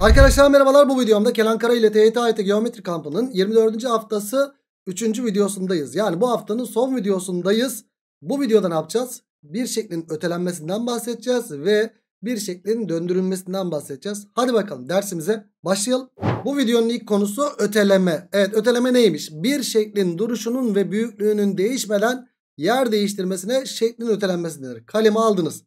Arkadaşlar merhabalar bu videomda Kenan Kara ile TYT AYT Geometri Kampı'nın 24. haftası 3. videosundayız. Yani bu haftanın son videosundayız. Bu videoda ne yapacağız? Bir şeklin ötelenmesinden bahsedeceğiz ve bir şeklin döndürülmesinden bahsedeceğiz. Hadi bakalım dersimize başlayalım. Bu videonun ilk konusu öteleme. Evet öteleme neymiş? Bir şeklin duruşunun ve büyüklüğünün değişmeden yer değiştirmesine şeklin ötelenmesi denir. Kalemi aldınız.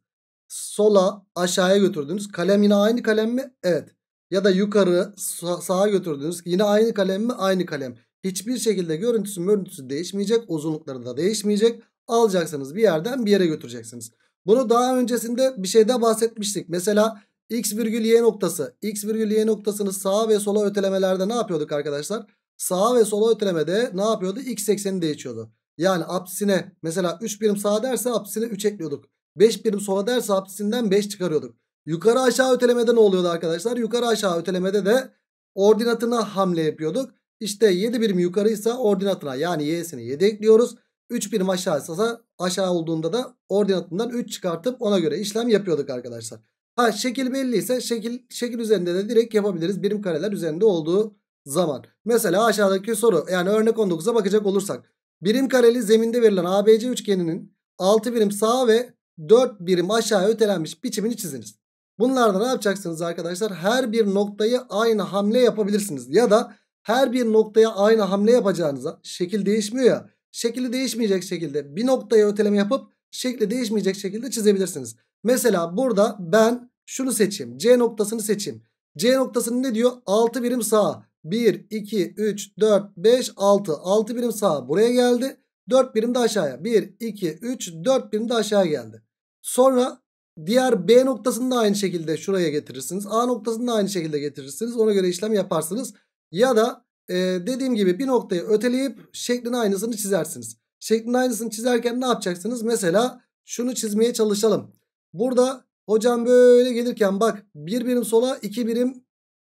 Sola aşağıya götürdünüz. Kalem yine aynı kalem mi? Evet ya da yukarı sağa götürdünüz. Yine aynı kalem mi? Aynı kalem. Hiçbir şekilde görüntüsü görüntüsü değişmeyecek. Uzunlukları da değişmeyecek. Alacaksınız bir yerden bir yere götüreceksiniz. Bunu daha öncesinde bir şeyde bahsetmiştik. Mesela x virgül y noktası. x virgül y noktasını sağa ve sola ötelemelerde ne yapıyorduk arkadaşlar? Sağa ve sola ötelemede ne yapıyordu? x ekseni değişiyordu. Yani apsisine mesela 3 birim sağa derse apsisine 3 ekliyorduk. 5 birim sola derse apsisinden 5 çıkarıyorduk. Yukarı aşağı ötelemede ne oluyordu arkadaşlar? Yukarı aşağı ötelemede de ordinatına hamle yapıyorduk. İşte 7 birim yukarıysa ordinatına yani y'sini 7 ekliyoruz. 3 birim aşağıysa aşağı olduğunda da ordinatından 3 çıkartıp ona göre işlem yapıyorduk arkadaşlar. Ha şekil belli ise şekil, şekil üzerinde de direkt yapabiliriz. Birim kareler üzerinde olduğu zaman. Mesela aşağıdaki soru yani örnek 19'a bakacak olursak. Birim kareli zeminde verilen ABC üçgeninin 6 birim sağa ve 4 birim aşağı ötelenmiş biçimini çiziniz. Bunlarda ne yapacaksınız arkadaşlar? Her bir noktaya aynı hamle yapabilirsiniz. Ya da her bir noktaya aynı hamle yapacağınıza şekil değişmiyor ya. Şekli değişmeyecek şekilde bir noktaya öteleme yapıp şekli değişmeyecek şekilde çizebilirsiniz. Mesela burada ben şunu seçeyim. C noktasını seçeyim. C noktasını ne diyor? 6 birim sağa. 1, 2, 3, 4, 5, 6. 6 birim sağa buraya geldi. 4 birim de aşağıya. 1, 2, 3, 4 birim de aşağı geldi. Sonra Diğer B noktasını da aynı şekilde şuraya getirirsiniz. A noktasını da aynı şekilde getirirsiniz. Ona göre işlem yaparsınız. Ya da e, dediğim gibi bir noktayı öteleyip şeklin aynısını çizersiniz. Şeklin aynısını çizerken ne yapacaksınız? Mesela şunu çizmeye çalışalım. Burada hocam böyle gelirken bak bir birim sola iki birim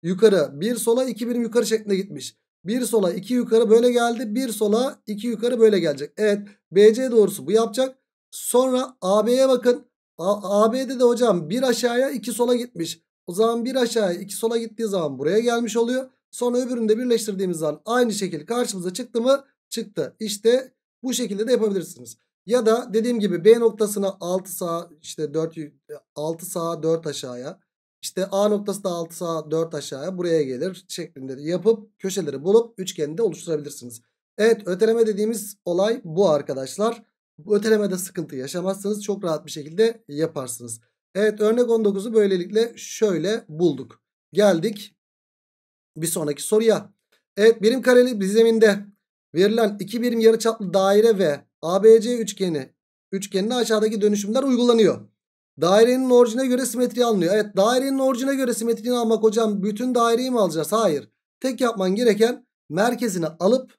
yukarı. Bir sola iki birim yukarı şeklinde gitmiş. Bir sola iki yukarı böyle geldi. Bir sola iki yukarı böyle gelecek. Evet BC doğrusu bu yapacak. Sonra AB'ye bakın. A AB'de de hocam bir aşağıya iki sola gitmiş. O zaman bir aşağıya iki sola gittiği zaman buraya gelmiş oluyor. Sonra öbürünü de birleştirdiğimiz zaman aynı şekilde karşımıza çıktı mı? Çıktı. İşte bu şekilde de yapabilirsiniz. Ya da dediğim gibi B noktasına 6 sağ, işte 4 6 sağ 4 aşağıya işte A noktası da 6 sağa 4 aşağıya buraya gelir şeklinde yapıp köşeleri bulup üçgeni de oluşturabilirsiniz. Evet öteleme dediğimiz olay bu arkadaşlar. Ötelemede sıkıntı yaşamazsanız Çok rahat bir şekilde yaparsınız. Evet örnek 19'u böylelikle şöyle bulduk. Geldik bir sonraki soruya. Evet birim kareli bir zeminde verilen iki birim yarıçaplı daire ve ABC üçgeni üçgenine aşağıdaki dönüşümler uygulanıyor. Dairenin orijine göre simetri alınıyor. Evet dairenin orijine göre simetrini almak hocam bütün daireyi mi alacağız? Hayır. Tek yapman gereken merkezini alıp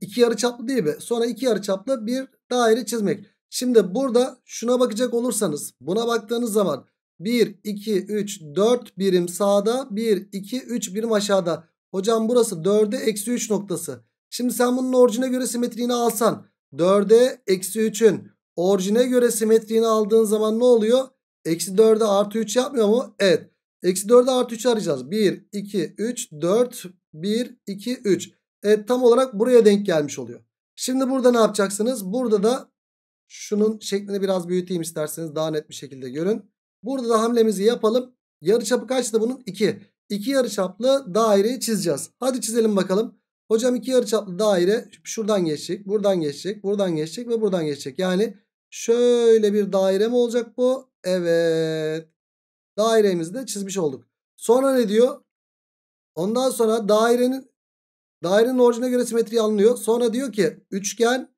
İki yarı çaplı değil mi? Sonra iki yarı çaplı bir daire çizmek. Şimdi burada şuna bakacak olursanız buna baktığınız zaman 1, 2, 3, 4 birim sağda 1, 2, 3 birim aşağıda. Hocam burası 4'e eksi 3 noktası. Şimdi sen bunun orijine göre simetriğini alsan 4'e eksi 3'ün orijine göre simetriğini aldığın zaman ne oluyor? Eksi 4'e artı 3 yapmıyor mu? Evet. Eksi 4'e artı 3 arayacağız. 1, 2, 3, 4, 1, 2, 3. Evet tam olarak buraya denk gelmiş oluyor. Şimdi burada ne yapacaksınız? Burada da şunun şeklini biraz büyüteyim isterseniz daha net bir şekilde görün. Burada da hamlemizi yapalım. Yarıçapı kaçtı bunun? 2. 2 yarıçaplı daireyi çizeceğiz. Hadi çizelim bakalım. Hocam 2 yarıçaplı daire şuradan geçecek, buradan geçecek, buradan geçecek ve buradan geçecek. Yani şöyle bir daire mi olacak bu? Evet. Dairemizi de çizmiş olduk. Sonra ne diyor? Ondan sonra dairenin Dairenin orijine göre simetri alınıyor. Sonra diyor ki üçgen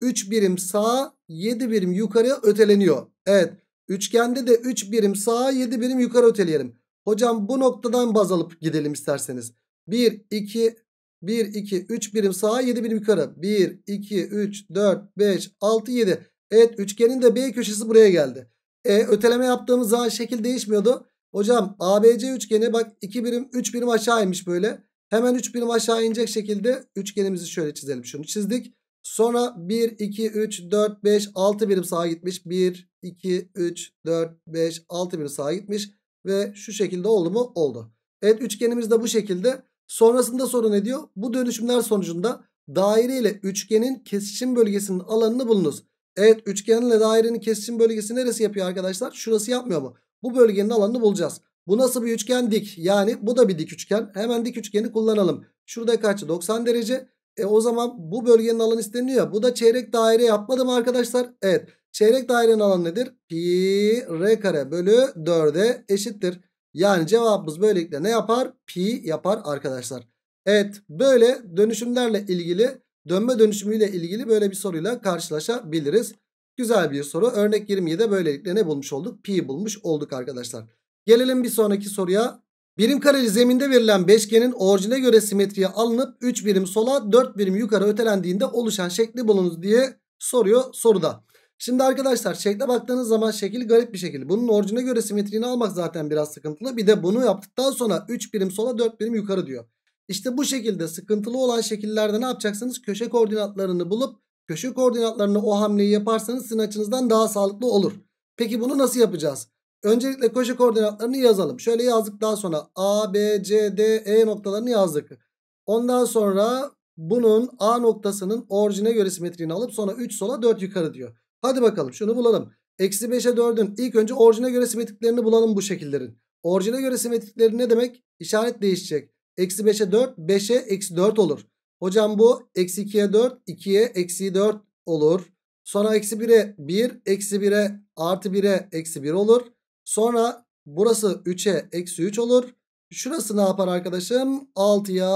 3 birim sağa 7 birim yukarıya öteleniyor. Evet üçgende de 3 birim sağa 7 birim yukarı öteleyelim. Hocam bu noktadan baz alıp gidelim isterseniz. 1, 2, 1, 2, 3 birim sağa 7 birim yukarı. 1, 2, 3, 4, 5, 6, 7. Evet üçgenin de B köşesi buraya geldi. E, öteleme yaptığımız zaman şekil değişmiyordu. Hocam ABC üçgeni bak 2 birim 3 birim aşağıymış böyle. Hemen 3 birim aşağı inecek şekilde üçgenimizi şöyle çizelim. Şunu çizdik. Sonra 1, 2, 3, 4, 5, 6 birim sağa gitmiş. 1, 2, 3, 4, 5, 6 birim sağa gitmiş. Ve şu şekilde oldu mu? Oldu. Evet üçgenimiz de bu şekilde. Sonrasında soru ne diyor? Bu dönüşümler sonucunda daire ile üçgenin kesişim bölgesinin alanını bulunuz. Evet üçgenle dairenin kesişim bölgesi neresi yapıyor arkadaşlar? Şurası yapmıyor mu? Bu bölgenin alanını bulacağız. Bu nasıl bir üçgen dik? Yani bu da bir dik üçgen. Hemen dik üçgeni kullanalım. Şurada kaç? 90 derece. E o zaman bu bölgenin alanı isteniyor ya. Bu da çeyrek daire yapmadım arkadaşlar? Evet. Çeyrek dairenin alanı nedir? Pi r kare bölü 4'e eşittir. Yani cevabımız böylelikle ne yapar? Pi yapar arkadaşlar. Evet böyle dönüşümlerle ilgili dönme dönüşümüyle ilgili böyle bir soruyla karşılaşabiliriz. Güzel bir soru. Örnek 27'de böylelikle ne bulmuş olduk? Pi bulmuş olduk arkadaşlar. Gelelim bir sonraki soruya. Birim kareli zeminde verilen beşgenin orijine göre simetriye alınıp 3 birim sola 4 birim yukarı ötelendiğinde oluşan şekli bulunuz diye soruyor soruda. Şimdi arkadaşlar şekle baktığınız zaman şekil garip bir şekil. Bunun orijine göre simetriğini almak zaten biraz sıkıntılı. Bir de bunu yaptıktan sonra 3 birim sola 4 birim yukarı diyor. İşte bu şekilde sıkıntılı olan şekillerde ne yapacaksınız? Köşe koordinatlarını bulup köşe koordinatlarını o hamleyi yaparsanız sizin açınızdan daha sağlıklı olur. Peki bunu nasıl yapacağız? Öncelikle köşe koordinatlarını yazalım. Şöyle yazdık daha sonra A, B, C, D, E noktalarını yazdık. Ondan sonra bunun A noktasının orijine göre simetriğini alıp sonra 3 sola 4 yukarı diyor. Hadi bakalım şunu bulalım. Eksi 5'e 4'ün ilk önce orijine göre simetriklerini bulalım bu şekillerin. Orijine göre simetrikleri ne demek? İşaret değişecek. Eksi 5'e 4 5'e eksi 4 olur. Hocam bu eksi 2'ye 4 2'ye eksi 4 olur. Sonra eksi 1'e 1 eksi 1'e artı 1'e eksi 1 olur. Sonra burası 3'e eksi 3 olur. Şurası ne yapar arkadaşım? 6'ya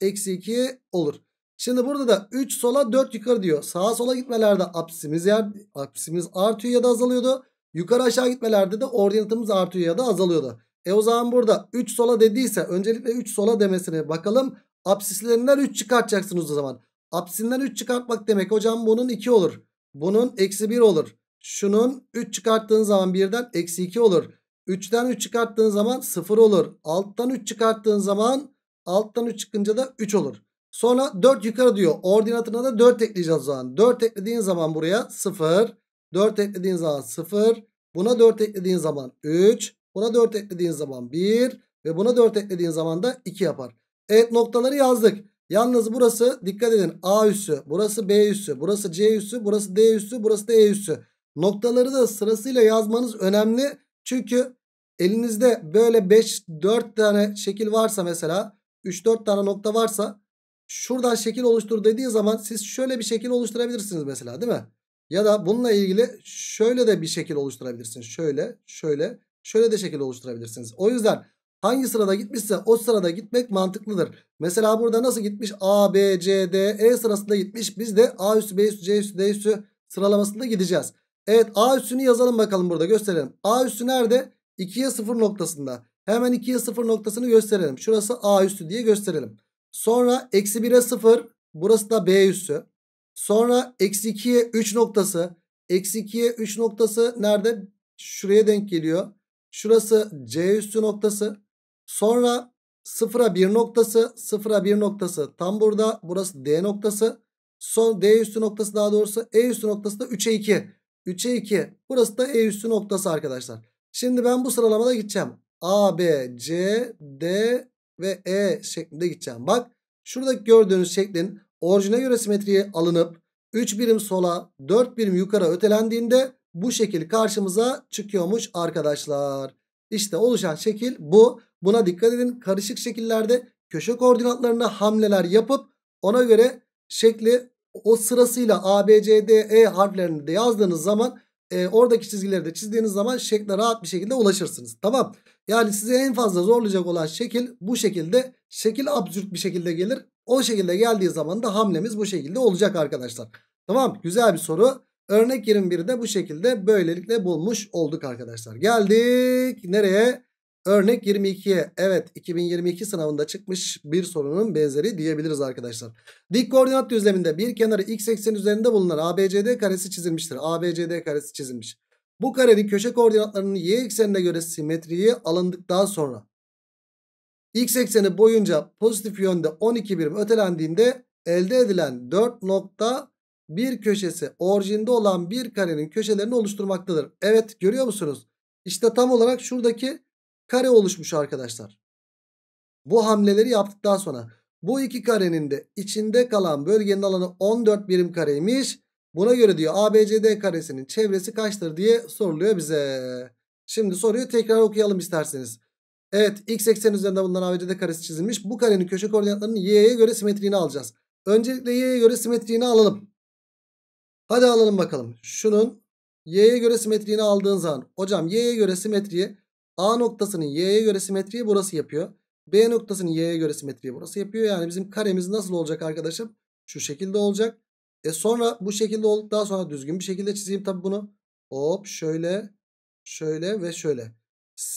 eksi 2 olur. Şimdi burada da 3 sola 4 yukarı diyor. Sağa sola gitmelerde apsimiz, yer, apsimiz artıyor ya da azalıyordu. Yukarı aşağı gitmelerde de ordinatımız artıyor ya da azalıyordu. E o zaman burada 3 sola dediyse öncelikle 3 sola demesine bakalım. Apsislerinden 3 çıkartacaksınız o zaman. Apsinden 3 çıkartmak demek hocam bunun 2 olur. Bunun eksi 1 olur. Şunun 3 çıkarttığın zaman birden eksi 2 olur. 3'ten 3 çıkarttığın zaman 0 olur. Alttan 3 çıkarttığın zaman alttan 3 çıkınca da 3 olur. Sonra 4 yukarı diyor. Ordinatına da 4 ekleyeceğiz o zaman. 4 eklediğin zaman buraya 0. 4 eklediğin zaman 0. Buna 4 eklediğin zaman 3. Buna 4 eklediğin zaman 1. Ve buna 4 eklediğin zaman da 2 yapar. Evet noktaları yazdık. Yalnız burası dikkat edin A üssü, burası B üssü, burası C üssü, burası D üssü, burası da E üssü. Noktaları da sırasıyla yazmanız önemli. Çünkü elinizde böyle 5-4 tane şekil varsa mesela 3-4 tane nokta varsa şuradan şekil oluştur dediği zaman siz şöyle bir şekil oluşturabilirsiniz mesela değil mi? Ya da bununla ilgili şöyle de bir şekil oluşturabilirsiniz. Şöyle, şöyle, şöyle de şekil oluşturabilirsiniz. O yüzden hangi sırada gitmişse o sırada gitmek mantıklıdır. Mesela burada nasıl gitmiş? A, B, C, D, E sırasında gitmiş. Biz de A üstü, B üstü, C üstü, D üstü sıralamasında gideceğiz. Evet A üssünü yazalım bakalım burada gösterelim. A üssü nerede? 2'ye 0 noktasında. Hemen 2'ye 0 noktasını gösterelim. Şurası A üssü diye gösterelim. Sonra eksi 1'e 0. Burası da B üssü. Sonra eksi 2'ye 3 noktası. Eksi 2'ye 3 noktası nerede? Şuraya denk geliyor. Şurası C üssü noktası. Sonra 0'a 1 noktası. 0'a 1 noktası tam burada. Burası D noktası. Son D üstü noktası daha doğrusu E üstü noktası da 3'e 2. 3'e 2. Burası da E üssü noktası arkadaşlar. Şimdi ben bu sıralamada gideceğim. A, B, C, D ve E şeklinde gideceğim. Bak şuradaki gördüğünüz şeklin orijine göre simetriye alınıp 3 birim sola 4 birim yukarı ötelendiğinde bu şekil karşımıza çıkıyormuş arkadaşlar. İşte oluşan şekil bu. Buna dikkat edin. Karışık şekillerde köşe koordinatlarına hamleler yapıp ona göre şekli o sırasıyla A, B, C, D, E harflerini de yazdığınız zaman e, oradaki çizgileri de çizdiğiniz zaman şekle rahat bir şekilde ulaşırsınız. Tamam. Yani size en fazla zorlayacak olan şekil bu şekilde. Şekil absürt bir şekilde gelir. O şekilde geldiği zaman da hamlemiz bu şekilde olacak arkadaşlar. Tamam. Güzel bir soru. Örnek 21'i de bu şekilde böylelikle bulmuş olduk arkadaşlar. Geldik nereye? Örnek 22'ye evet 2022 sınavında çıkmış bir sorunun benzeri diyebiliriz arkadaşlar. Dik koordinat düzleminde bir kenarı x eksen üzerinde bulunan ABCD karesi çizilmiştir. ABCD karesi çizilmiş. Bu karenin köşe koordinatlarının y eksenine göre simetriye alındıktan sonra x ekseni boyunca pozitif yönde 12 birim ötelendiğinde elde edilen 4 nokta bir köşesi orijinde olan bir karenin köşelerini oluşturmaktadır. Evet görüyor musunuz? İşte tam olarak şuradaki kare oluşmuş arkadaşlar. Bu hamleleri yaptıktan sonra bu iki karenin de içinde kalan bölgenin alanı 14 birim kareymiş. Buna göre diyor ABCD karesinin çevresi kaçtır diye soruluyor bize. Şimdi soruyu tekrar okuyalım isterseniz. Evet x eksen üzerinde bulunan ABCD karesi çizilmiş. Bu karenin köşe koordinatlarının y'ye göre simetriğini alacağız. Öncelikle y'ye göre simetriğini alalım. Hadi alalım bakalım. Şunun y'ye göre simetriğini aldığın zaman hocam y'ye göre simetriği A noktasının y'ye göre simetriyi burası yapıyor. B noktasının y'ye göre simetriyi burası yapıyor. Yani bizim karemiz nasıl olacak arkadaşım? Şu şekilde olacak. E sonra bu şekilde olduktan sonra düzgün bir şekilde çizeyim tabi bunu. Hop şöyle şöyle ve şöyle.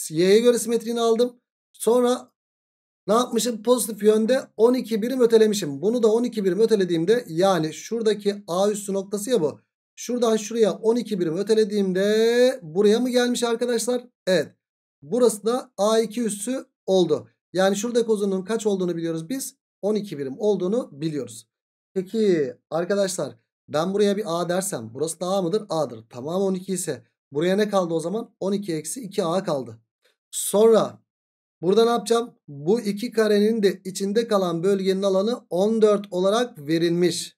Y'ye göre simetriğini aldım. Sonra ne yapmışım? Pozitif yönde 12 birim ötelemişim. Bunu da 12 birim ötelediğimde yani şuradaki A üstü noktası ya bu. Şuradan şuraya 12 birim ötelediğimde buraya mı gelmiş arkadaşlar? Evet. Burası da A2 üssü oldu. Yani şuradaki uzunluğun kaç olduğunu biliyoruz biz. 12 birim olduğunu biliyoruz. Peki arkadaşlar ben buraya bir A dersem burası da A mıdır? A'dır. Tamam 12 ise buraya ne kaldı o zaman? 12 eksi 2 A kaldı. Sonra burada ne yapacağım? Bu iki karenin de içinde kalan bölgenin alanı 14 olarak verilmiş.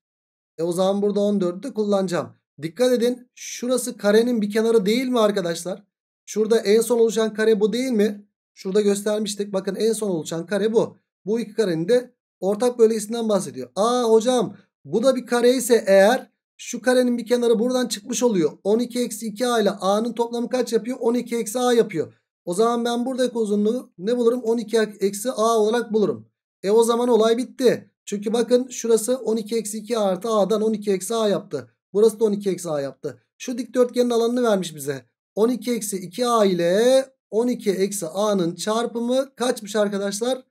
E o zaman burada 14'ü de kullanacağım. Dikkat edin şurası karenin bir kenarı değil mi arkadaşlar? Şurada en son oluşan kare bu değil mi? Şurada göstermiştik. Bakın en son oluşan kare bu. Bu iki karenin de ortak bölgesinden bahsediyor. Aa hocam bu da bir kare ise eğer şu karenin bir kenarı buradan çıkmış oluyor. 12 eksi 2 a ile a'nın toplamı kaç yapıyor? 12 eksi a yapıyor. O zaman ben buradaki uzunluğu ne bulurum? 12 eksi a olarak bulurum. E o zaman olay bitti. Çünkü bakın şurası 12 eksi 2 artı a'dan 12 eksi a yaptı. Burası da 12 eksi a yaptı. Şu dikdörtgenin alanını vermiş bize. 12 eksi 2a ile 12 eksi a'nın çarpımı kaçmış arkadaşlar?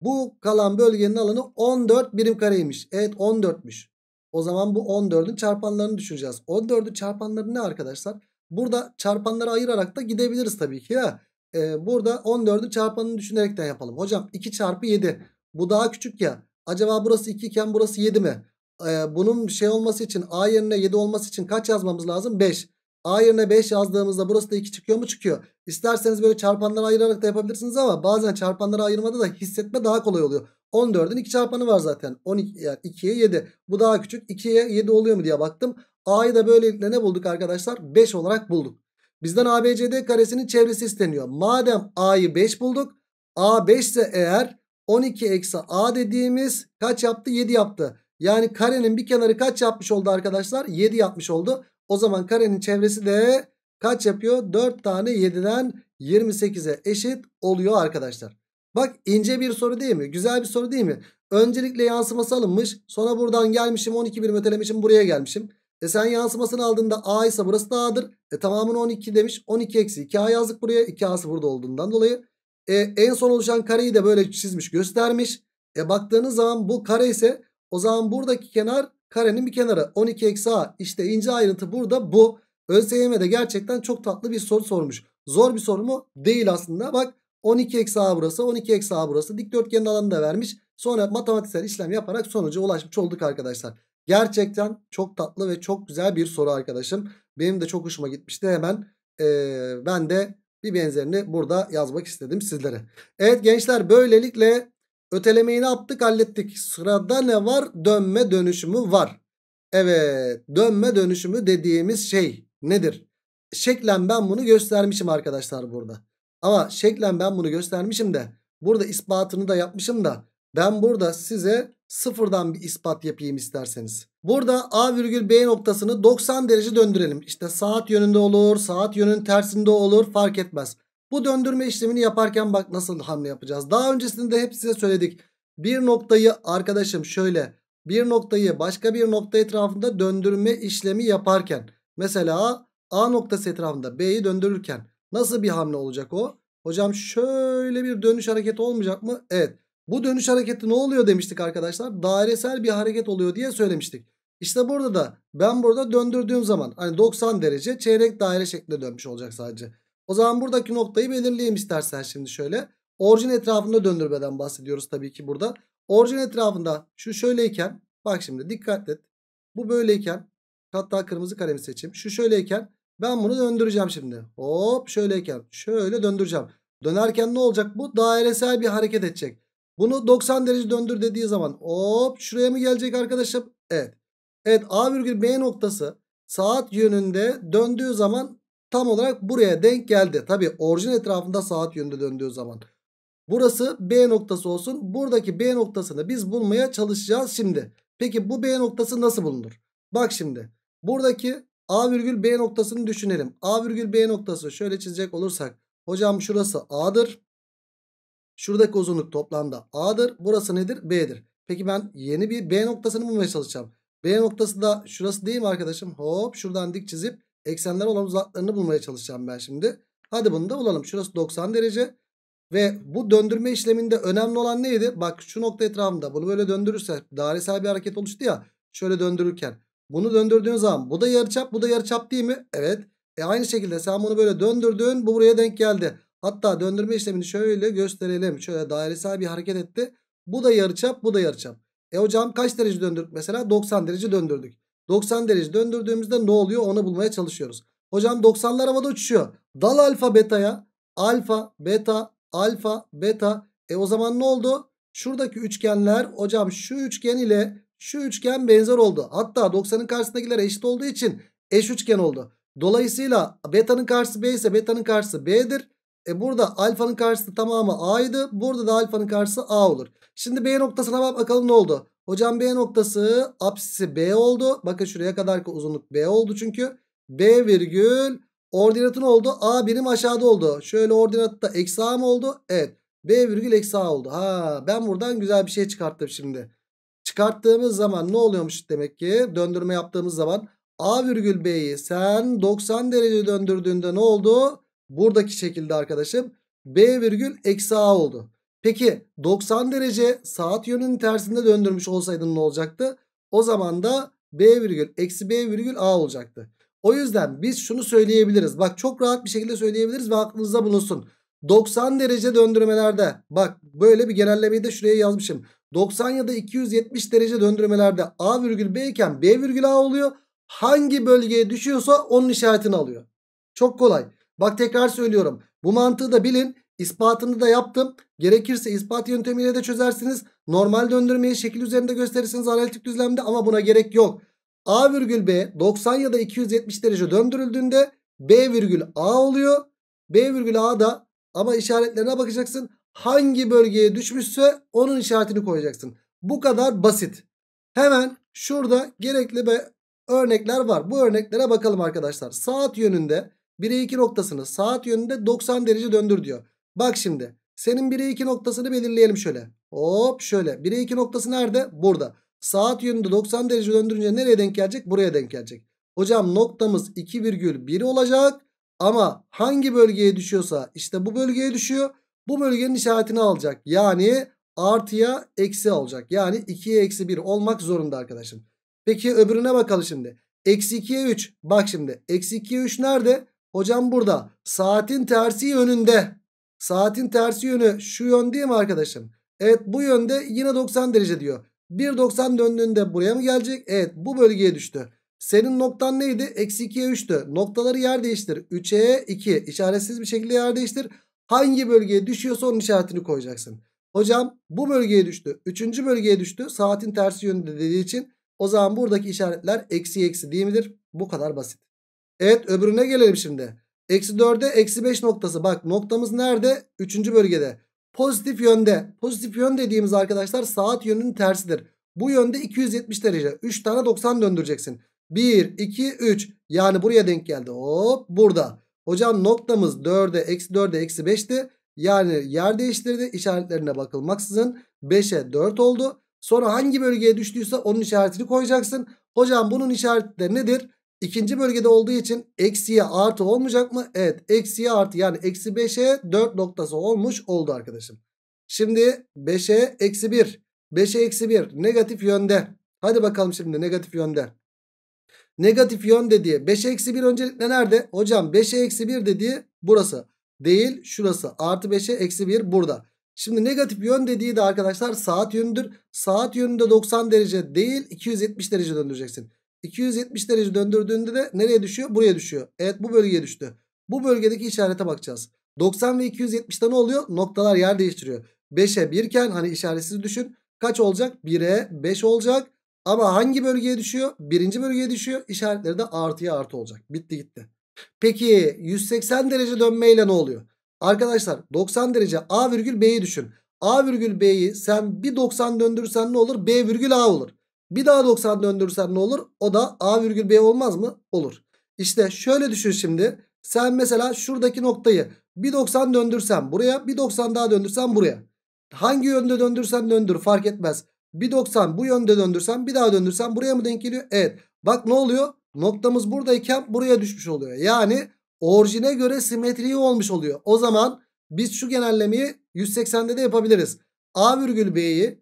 Bu kalan bölgenin alanı 14 birim kareymiş. Evet 14'müş. O zaman bu 14'ün çarpanlarını düşüneceğiz. 14'ün çarpanları ne arkadaşlar? Burada çarpanları ayırarak da gidebiliriz tabii ki. Ya. Ee, burada 14'ün çarpanını düşünerek de yapalım. Hocam 2 çarpı 7. Bu daha küçük ya. Acaba burası 2 iken burası 7 mi? Ee, bunun şey olması için A yerine 7 olması için kaç yazmamız lazım? 5. A yerine 5 yazdığımızda burası da 2 çıkıyor mu? Çıkıyor. İsterseniz böyle çarpanları ayırarak da yapabilirsiniz ama bazen çarpanları ayırmada da hissetme daha kolay oluyor. 14'ün 2 çarpanı var zaten. 12 yani 2'ye 7. Bu daha küçük. 2'ye 7 oluyor mu diye baktım. A'yı da böylelikle ne bulduk arkadaşlar? 5 olarak bulduk. Bizden ABCD karesinin çevresi isteniyor. Madem A'yı 5 bulduk. A 5 ise eğer 12 eksi A dediğimiz kaç yaptı? 7 yaptı. Yani karenin bir kenarı kaç yapmış oldu arkadaşlar? 7 yapmış oldu. O zaman karenin çevresi de kaç yapıyor? 4 tane 7'den 28'e eşit oluyor arkadaşlar. Bak ince bir soru değil mi? Güzel bir soru değil mi? Öncelikle yansıması alınmış. Sonra buradan gelmişim 12 birim ötelemişim buraya gelmişim. E sen yansımasını aldığında A ise burası da A'dır. E tamamını 12 demiş. 12 eksi 2A yazdık buraya. 2A'sı burada olduğundan dolayı. E en son oluşan kareyi de böyle çizmiş göstermiş. E baktığınız zaman bu kare ise o zaman buradaki kenar Karenin bir kenarı 12 eksi a. İşte ince ayrıntı burada bu. ÖSYM'de gerçekten çok tatlı bir soru sormuş. Zor bir soru mu? Değil aslında. Bak 12 eksi a burası 12 eksi a burası. Dikdörtgenin alanını da vermiş. Sonra matematiksel işlem yaparak sonuca ulaşmış olduk arkadaşlar. Gerçekten çok tatlı ve çok güzel bir soru arkadaşım. Benim de çok hoşuma gitmişti. Hemen ee, ben de bir benzerini burada yazmak istedim sizlere. Evet gençler böylelikle Ötelemeyi ne yaptık? Hallettik. Sırada ne var? Dönme dönüşümü var. Evet dönme dönüşümü dediğimiz şey nedir? Şeklen ben bunu göstermişim arkadaşlar burada. Ama şeklen ben bunu göstermişim de burada ispatını da yapmışım da ben burada size sıfırdan bir ispat yapayım isterseniz. Burada A virgül B noktasını 90 derece döndürelim. İşte saat yönünde olur, saat yönün tersinde olur fark etmez. Bu döndürme işlemini yaparken bak nasıl hamle yapacağız. Daha öncesinde hep size söyledik. Bir noktayı arkadaşım şöyle bir noktayı başka bir nokta etrafında döndürme işlemi yaparken mesela A noktası etrafında B'yi döndürürken nasıl bir hamle olacak o? Hocam şöyle bir dönüş hareketi olmayacak mı? Evet. Bu dönüş hareketi ne oluyor demiştik arkadaşlar? Dairesel bir hareket oluyor diye söylemiştik. İşte burada da ben burada döndürdüğüm zaman hani 90 derece çeyrek daire şeklinde dönmüş olacak sadece. O zaman buradaki noktayı belirleyeyim istersen şimdi şöyle. Orijin etrafında döndürmeden bahsediyoruz tabii ki burada. Orijin etrafında şu şöyleyken bak şimdi dikkat et. Bu böyleyken hatta kırmızı kalemi seçeyim. Şu şöyleyken ben bunu döndüreceğim şimdi. Hop şöyleyken şöyle döndüreceğim. Dönerken ne olacak bu? Dairesel bir hareket edecek. Bunu 90 derece döndür dediği zaman hop şuraya mı gelecek arkadaşım? Evet. Evet A virgül B noktası saat yönünde döndüğü zaman tam olarak buraya denk geldi. Tabi orijin etrafında saat yönünde döndüğü zaman. Burası B noktası olsun. Buradaki B noktasını biz bulmaya çalışacağız şimdi. Peki bu B noktası nasıl bulunur? Bak şimdi. Buradaki A virgül B noktasını düşünelim. A virgül B noktası şöyle çizecek olursak. Hocam şurası A'dır. Şuradaki uzunluk toplamda A'dır. Burası nedir? B'dir. Peki ben yeni bir B noktasını bulmaya çalışacağım. B noktası da şurası değil mi arkadaşım? Hop şuradan dik çizip Eksenler olan uzaklarını bulmaya çalışacağım ben şimdi. Hadi bunu da bulalım. Şurası 90 derece. Ve bu döndürme işleminde önemli olan neydi? Bak şu nokta etrafında bunu böyle döndürürse dairesel bir hareket oluştu ya. Şöyle döndürürken. Bunu döndürdüğün zaman bu da yarıçap bu da yarıçap değil mi? Evet. E aynı şekilde sen bunu böyle döndürdün bu buraya denk geldi. Hatta döndürme işlemini şöyle gösterelim. Şöyle dairesel bir hareket etti. Bu da yarıçap bu da yarıçap. E hocam kaç derece döndürdük? Mesela 90 derece döndürdük. 90 derece döndürdüğümüzde ne oluyor onu bulmaya çalışıyoruz. Hocam 90'lar havada uçuşuyor. Dal alfa betaya. Alfa, beta, alfa, beta. E o zaman ne oldu? Şuradaki üçgenler hocam şu üçgen ile şu üçgen benzer oldu. Hatta 90'ın karşısındakiler eşit olduğu için eş üçgen oldu. Dolayısıyla beta'nın karşısı B ise beta'nın karşısı B'dir. E burada alfanın karşısı tamamı A'ydı. Burada da alfanın karşısı A olur. Şimdi B noktasına bak bakalım ne oldu? Hocam B noktası apsisi B oldu. Bakın şuraya kadarki uzunluk B oldu çünkü. B virgül ordinatın oldu. A birim aşağıda oldu. Şöyle ordinatı da eksi A mı oldu? Evet. B virgül eksi A oldu. Ha ben buradan güzel bir şey çıkarttım şimdi. Çıkarttığımız zaman ne oluyormuş demek ki? Döndürme yaptığımız zaman A virgül B'yi sen 90 derece döndürdüğünde ne oldu? Buradaki şekilde arkadaşım B virgül eksi A oldu. Peki 90 derece saat yönünün tersinde döndürmüş olsaydım ne olacaktı? O zaman da B virgül eksi B virgül A olacaktı. O yüzden biz şunu söyleyebiliriz. Bak çok rahat bir şekilde söyleyebiliriz ve aklınızda bulunsun. 90 derece döndürmelerde bak böyle bir genellemeyi de şuraya yazmışım. 90 ya da 270 derece döndürmelerde A virgül B iken B virgül A oluyor. Hangi bölgeye düşüyorsa onun işaretini alıyor. Çok kolay. Bak tekrar söylüyorum. Bu mantığı da bilin. İspatını da yaptım. Gerekirse ispat yöntemiyle de çözersiniz. Normal döndürmeyi şekil üzerinde gösterirsiniz analitik düzlemde ama buna gerek yok. A virgül B 90 ya da 270 derece döndürüldüğünde B virgül A oluyor. B virgül A da ama işaretlerine bakacaksın. Hangi bölgeye düşmüşse onun işaretini koyacaksın. Bu kadar basit. Hemen şurada gerekli be örnekler var. Bu örneklere bakalım arkadaşlar. Saat yönünde 1'e 2 noktasını saat yönünde 90 derece döndür diyor. Bak şimdi senin 1'e 2 noktasını belirleyelim şöyle. Hop şöyle 1'e 2 noktası nerede? Burada. Saat yönünde 90 derece döndürünce nereye denk gelecek? Buraya denk gelecek. Hocam noktamız 2,1 olacak. Ama hangi bölgeye düşüyorsa işte bu bölgeye düşüyor. Bu bölgenin işaretini alacak. Yani artıya eksi olacak. Yani 2'ye eksi 1 olmak zorunda arkadaşım. Peki öbürüne bakalım şimdi. Eksi 2'ye 3. Bak şimdi. Eksi 2'ye 3 nerede? Hocam burada. Saatin tersi yönünde. Saatin tersi yönü şu yön değil mi arkadaşım? Evet bu yönde yine 90 derece diyor. 1.90 döndüğünde buraya mı gelecek? Evet bu bölgeye düştü. Senin noktan neydi? Eksi 2'ye 3'tü. Noktaları yer değiştir. 3'e 2 işaretsiz bir şekilde yer değiştir. Hangi bölgeye düşüyorsa onun işaretini koyacaksın. Hocam bu bölgeye düştü. Üçüncü bölgeye düştü. Saatin tersi yönünde dediği için o zaman buradaki işaretler eksi eksi değil midir? Bu kadar basit. Evet öbürüne gelelim şimdi. Eksi 4'e eksi 5 noktası. Bak noktamız nerede? üçüncü bölgede. Pozitif yönde. Pozitif yön dediğimiz arkadaşlar saat yönünün tersidir. Bu yönde 270 derece. 3 tane 90 döndüreceksin. 1, 2, 3. Yani buraya denk geldi. Hop burada. Hocam noktamız 4'e eksi 4'e eksi 5'ti. Yani yer değiştirdi. İşaretlerine bakılmaksızın 5'e 4 oldu. Sonra hangi bölgeye düştüyse onun işaretini koyacaksın. Hocam bunun işareti de nedir? İkinci bölgede olduğu için eksiye artı olmayacak mı? Evet eksiye artı yani eksi 5'e 4 noktası olmuş oldu arkadaşım. Şimdi 5'e eksi 1. 5'e eksi 1 negatif yönde. Hadi bakalım şimdi negatif yönde. Negatif yönde diye 5'e eksi 1 öncelikle nerede? Hocam 5'e eksi 1 dediği burası. Değil şurası. Artı 5'e eksi 1 burada. Şimdi negatif yön dediği de arkadaşlar saat yönüdür. Saat yönünde 90 derece değil 270 derece döndüreceksin. 270 derece döndürdüğünde de nereye düşüyor? Buraya düşüyor. Evet bu bölgeye düştü. Bu bölgedeki işarete bakacağız. 90 ve 270'te ne oluyor? Noktalar yer değiştiriyor. 5'e 1 iken hani işaretsiz düşün. Kaç olacak? 1'e 5 olacak. Ama hangi bölgeye düşüyor? Birinci bölgeye düşüyor. İşaretleri de artıya artı olacak. Bitti gitti. Peki 180 derece dönmeyle ne oluyor? Arkadaşlar 90 derece A virgül B'yi düşün. A virgül B'yi sen bir 90 döndürürsen ne olur? B virgül A olur. Bir daha 90 döndürürsen ne olur? O da A virgül B olmaz mı? Olur. İşte şöyle düşün şimdi. Sen mesela şuradaki noktayı bir 90 döndürsen buraya bir 90 daha döndürsen buraya. Hangi yönde döndürsen döndür fark etmez. Bir 90 bu yönde döndürsen bir daha döndürsen buraya mı denk geliyor? Evet. Bak ne oluyor? Noktamız buradayken buraya düşmüş oluyor. Yani orijine göre simetriği olmuş oluyor. O zaman biz şu genellemeyi 180'de de yapabiliriz. A virgül B'yi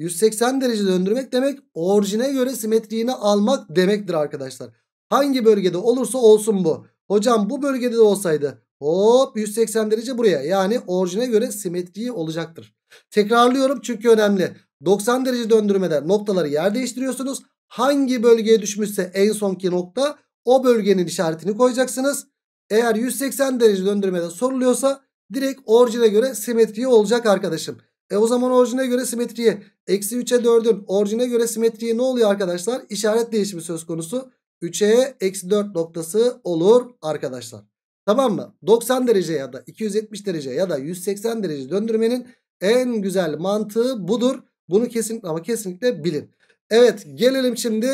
180 derece döndürmek demek orijine göre simetriğini almak demektir arkadaşlar. Hangi bölgede olursa olsun bu. Hocam bu bölgede de olsaydı hop 180 derece buraya. Yani orijine göre simetriği olacaktır. Tekrarlıyorum çünkü önemli. 90 derece döndürmeden noktaları yer değiştiriyorsunuz. Hangi bölgeye düşmüşse en sonki nokta o bölgenin işaretini koyacaksınız. Eğer 180 derece döndürmeden soruluyorsa direkt orijine göre simetriği olacak arkadaşım. E o zaman orijine göre simetriye. Eksi 3'e 4'ün orijine göre simetriye ne oluyor arkadaşlar? İşaret değişimi söz konusu. 3'e eksi 4 noktası olur arkadaşlar. Tamam mı? 90 derece ya da 270 derece ya da 180 derece döndürmenin en güzel mantığı budur. Bunu kesinlikle ama kesinlikle bilin. Evet gelelim şimdi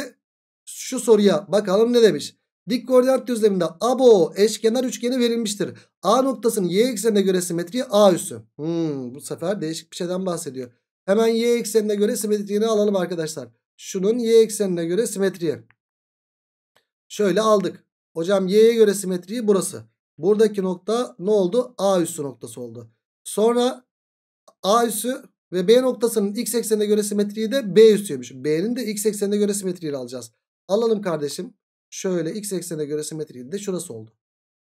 şu soruya bakalım ne demiş. Dik koordinat düzleminde abo eşkenar üçgeni verilmiştir. A noktasının y eksenine göre simetriği A üssü. Hmm, bu sefer değişik bir şeyden bahsediyor. Hemen y eksenine göre simetriğini alalım arkadaşlar. Şunun y eksenine göre simetriği. Şöyle aldık. Hocam y'ye göre simetriği burası. Buradaki nokta ne oldu? A üssü noktası oldu. Sonra A üssü ve B noktasının x eksenine göre simetriği de B üssüymüş. B'nin de x eksenine göre simetriğini alacağız. Alalım kardeşim şöyle x eksenine göre simetriydi de şurası oldu.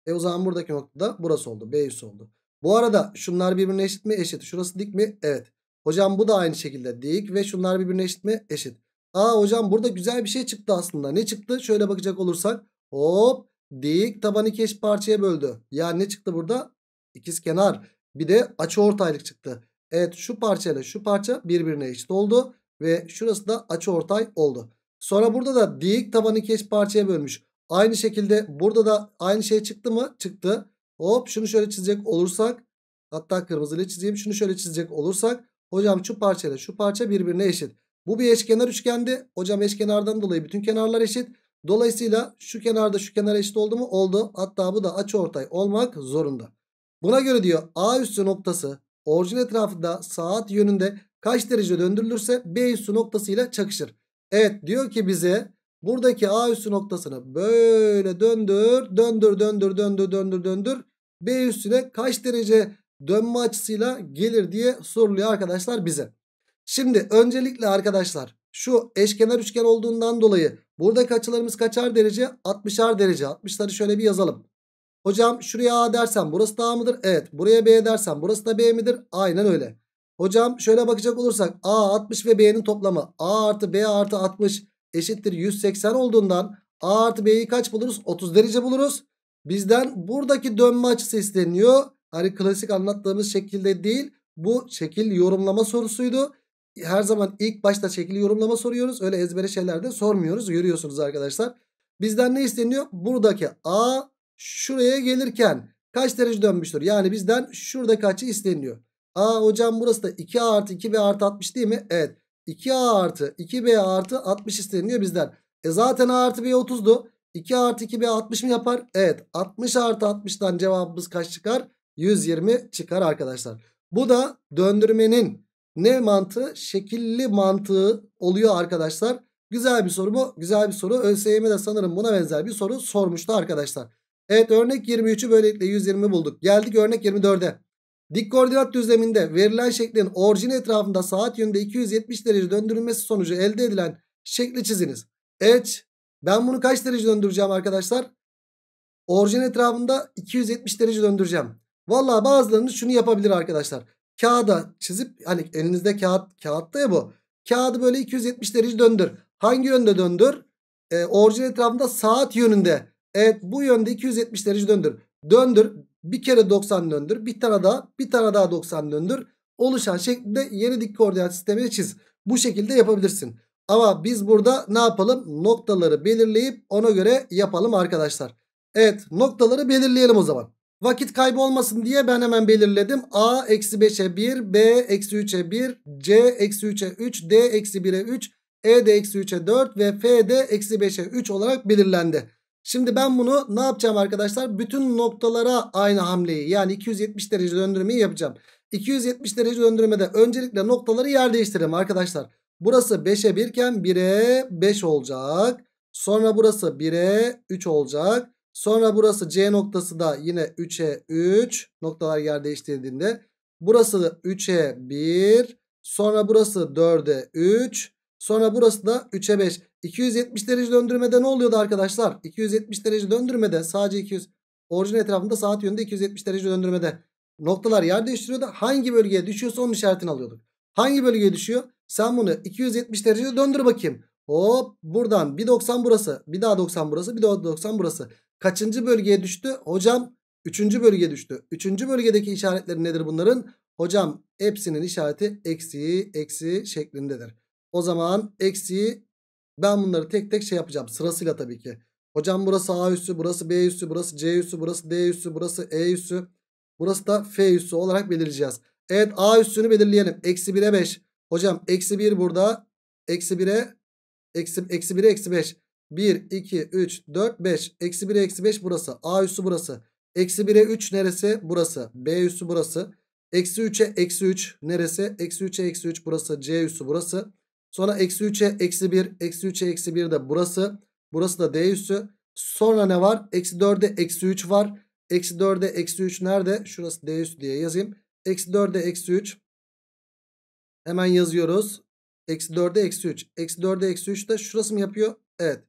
E o zaman buradaki noktada burası oldu. B üssü oldu. Bu arada şunlar birbirine eşit mi? Eşit. Şurası dik mi? Evet. Hocam bu da aynı şekilde dik ve şunlar birbirine eşit mi? Eşit. Aa hocam burada güzel bir şey çıktı aslında. Ne çıktı? Şöyle bakacak olursak. Hop dik tabanı iki eşit parçaya böldü. Yani ne çıktı burada? İkiz kenar. Bir de açı ortaylık çıktı. Evet şu parçayla şu parça birbirine eşit oldu. Ve şurası da açı ortay oldu. Sonra burada da dik tabanı iki parçaya bölmüş. Aynı şekilde burada da aynı şey çıktı mı? Çıktı. Hop şunu şöyle çizecek olursak hatta kırmızıyla çizeyim. Şunu şöyle çizecek olursak hocam şu parçayla şu parça birbirine eşit. Bu bir eşkenar üçgendi. Hocam eşkenardan dolayı bütün kenarlar eşit. Dolayısıyla şu kenarda şu kenar eşit oldu mu? Oldu. Hatta bu da açıortay olmak zorunda. Buna göre diyor A üstü noktası orijin etrafında saat yönünde kaç derece döndürülürse B üssü noktasıyla çakışır. Evet diyor ki bize buradaki A üssü noktasını böyle döndür. Döndür döndür döndür döndür döndür. B üssüne kaç derece dönme açısıyla gelir diye soruluyor arkadaşlar bize. Şimdi öncelikle arkadaşlar şu eşkenar üçgen olduğundan dolayı buradaki açılarımız kaçar derece? 60'ar derece. 60'ları şöyle bir yazalım. Hocam şuraya A dersen burası da A mıdır? Evet. Buraya B dersen burası da B midir? Aynen öyle. Hocam şöyle bakacak olursak A 60 ve B'nin toplamı A artı B artı 60 eşittir 180 olduğundan A artı B'yi kaç buluruz? 30 derece buluruz. Bizden buradaki dönme açısı isteniyor. Hani klasik anlattığımız şekilde değil. Bu şekil yorumlama sorusuydu. Her zaman ilk başta şekil yorumlama soruyoruz. Öyle ezbere şeyler de sormuyoruz. Görüyorsunuz arkadaşlar. Bizden ne isteniyor? Buradaki A şuraya gelirken kaç derece dönmüştür? Yani bizden şuradaki açı isteniyor. A hocam burası da 2A artı 2B artı 60 değil mi? Evet. 2A artı 2B artı 60 isteniyor bizden. E zaten A artı B 30'du. 2 artı 2 B 60 mı yapar? Evet 60 artı 60'tan cevabımız kaç çıkar? 120 çıkar arkadaşlar. Bu da döndürmenin ne mantığı? Şekilli mantığı oluyor arkadaşlar. Güzel bir soru mu? Güzel bir soru. ÖSYM'de sanırım buna benzer bir soru sormuştu arkadaşlar. Evet örnek 23'ü böylelikle 120 bulduk. Geldik örnek 24'e. Dik koordinat düzleminde verilen şeklin orijin etrafında saat yönünde 270 derece döndürülmesi sonucu elde edilen şekli çiziniz. Evet ben bunu kaç derece döndüreceğim arkadaşlar? Orijin etrafında 270 derece döndüreceğim. Valla bazılarınız şunu yapabilir arkadaşlar. Kağıda çizip hani elinizde kağıt kağıtta ya bu. Kağıdı böyle 270 derece döndür. Hangi yönde döndür? E, orijin etrafında saat yönünde. Evet bu yönde 270 derece döndür. Döndür bir kere 90 döndür. Bir tane daha. Bir tane daha 90 döndür. Oluşan şekilde yeni dik koordinat sistemini çiz. Bu şekilde yapabilirsin. Ama biz burada ne yapalım? Noktaları belirleyip ona göre yapalım arkadaşlar. Evet noktaları belirleyelim o zaman. Vakit kaybı olmasın diye ben hemen belirledim. A eksi 5'e 1, B eksi 3'e 1, C eksi 3'e 3, D eksi 1'e 3, E de eksi 3'e 4 ve F de eksi 5'e 3 olarak belirlendi. Şimdi ben bunu ne yapacağım arkadaşlar? Bütün noktalara aynı hamleyi yani 270 derece döndürmeyi yapacağım. 270 derece döndürmede öncelikle noktaları yer değiştirelim arkadaşlar. Burası 5'e 1 iken 1'e 5 olacak. Sonra burası 1'e 3 olacak. Sonra burası C noktası da yine 3'e 3 noktalar yer değiştirdiğinde. Burası 3'e 1. Sonra burası 4'e 3. Sonra burası da 3'e 5. 270 derece döndürmede ne oluyordu arkadaşlar? 270 derece döndürmede sadece 200 orijin etrafında saat yönünde 270 derece döndürmede noktalar yer değiştiriyordu. Hangi bölgeye düşüyorsa onun işaretini alıyorduk. Hangi bölgeye düşüyor? Sen bunu 270 derece döndür bakayım. Hop buradan 190 burası. Bir daha 90 burası. Bir daha 90 burası. Kaçıncı bölgeye düştü? Hocam 3. bölgeye düştü. 3. bölgedeki işaretleri nedir bunların? Hocam hepsinin işareti eksi eksi şeklindedir. O zaman eksiği ben bunları tek tek şey yapacağım. Sırasıyla tabii ki. Hocam burası A üssü, burası B üssü, burası C üssü, burası D üssü, burası E üssü. Burası da F üssü olarak belirleyeceğiz. Evet A üssünü belirleyelim. Eksi 1'e 5. Hocam eksi 1 burada. Eksi 1'e eksi, eksi 1'e eksi 5. 1, 2, 3, 4, 5. Eksi 1'e eksi 5 burası. A üssü burası. Eksi 1'e 3 neresi? Burası. B üssü burası. Eksi 3'e eksi 3 neresi? Eksi 3'e eksi 3 burası. C üssü burası. Sonra eksi 3'e eksi 1. Eksi 3'e eksi 1 de burası. Burası da D üssü. Sonra ne var? Eksi 4'e eksi 3 var. Eksi 4'e eksi 3 nerede? Şurası D üssü diye yazayım. Eksi 4'e eksi 3. Hemen yazıyoruz. Eksi 4'e eksi 3. Eksi 4'e eksi 3 de şurası mı yapıyor? Evet.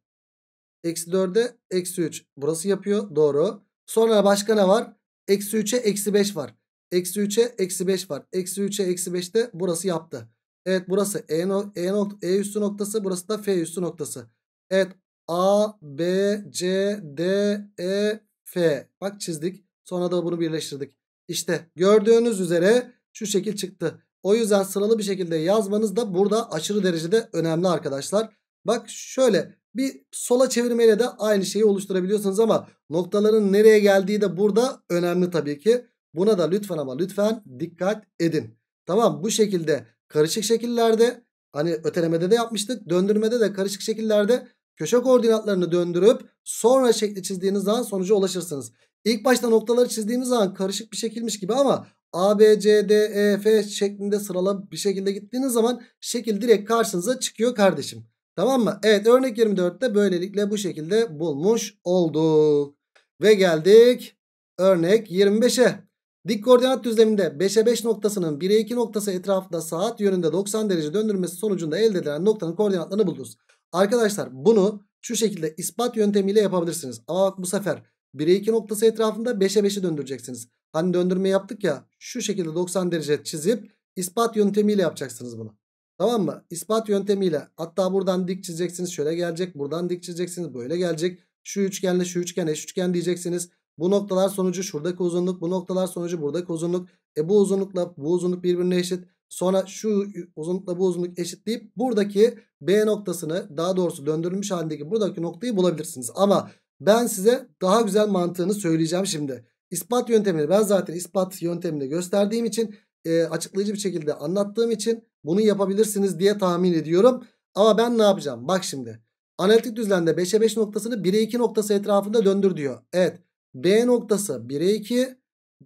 Eksi 4'e eksi 3. Burası yapıyor. Doğru. Sonra başka ne var? Eksi 3'e eksi 5 var. Eksi 3'e eksi 5 var. Eksi 3'e eksi 5 de burası yaptı. Evet burası E, no e, not e üstü noktası. Burası da F üstü noktası. Evet A, B, C, D, E, F. Bak çizdik. Sonra da bunu birleştirdik. İşte gördüğünüz üzere şu şekil çıktı. O yüzden sıralı bir şekilde yazmanız da burada aşırı derecede önemli arkadaşlar. Bak şöyle bir sola çevirmeyle de aynı şeyi oluşturabiliyorsunuz ama noktaların nereye geldiği de burada önemli tabii ki. Buna da lütfen ama lütfen dikkat edin. Tamam bu şekilde karışık şekillerde hani ötelemede de yapmıştık. Döndürmede de karışık şekillerde köşe koordinatlarını döndürüp sonra şekli çizdiğiniz zaman sonuca ulaşırsınız. İlk başta noktaları çizdiğimiz zaman karışık bir şekilmiş gibi ama A, B, C, D, E, F şeklinde sıralı bir şekilde gittiğiniz zaman şekil direkt karşınıza çıkıyor kardeşim. Tamam mı? Evet örnek 24'te böylelikle bu şekilde bulmuş olduk. Ve geldik örnek 25'e. Dik koordinat düzleminde 5'e 5 noktasının 1'e 2 noktası etrafında saat yönünde 90 derece döndürmesi sonucunda elde edilen noktanın koordinatlarını buluruz. Arkadaşlar bunu şu şekilde ispat yöntemiyle yapabilirsiniz. Ama bak bu sefer 1'e 2 noktası etrafında 5'e 5'i döndüreceksiniz. Hani döndürme yaptık ya şu şekilde 90 derece çizip ispat yöntemiyle yapacaksınız bunu. Tamam mı? İspat yöntemiyle hatta buradan dik çizeceksiniz şöyle gelecek buradan dik çizeceksiniz böyle gelecek. Şu üçgenle şu üçgen eş üçgen diyeceksiniz. Bu noktalar sonucu şuradaki uzunluk. Bu noktalar sonucu buradaki uzunluk. E bu uzunlukla bu uzunluk birbirine eşit. Sonra şu uzunlukla bu uzunluk eşitleyip buradaki B noktasını daha doğrusu döndürülmüş halindeki buradaki noktayı bulabilirsiniz. Ama ben size daha güzel mantığını söyleyeceğim şimdi. İspat yöntemini ben zaten ispat yöntemini gösterdiğim için e, açıklayıcı bir şekilde anlattığım için bunu yapabilirsiniz diye tahmin ediyorum. Ama ben ne yapacağım? Bak şimdi. Analitik düzlemde 5'e 5 noktasını 1'e 2 noktası etrafında döndür diyor. Evet. B noktası 1'e 2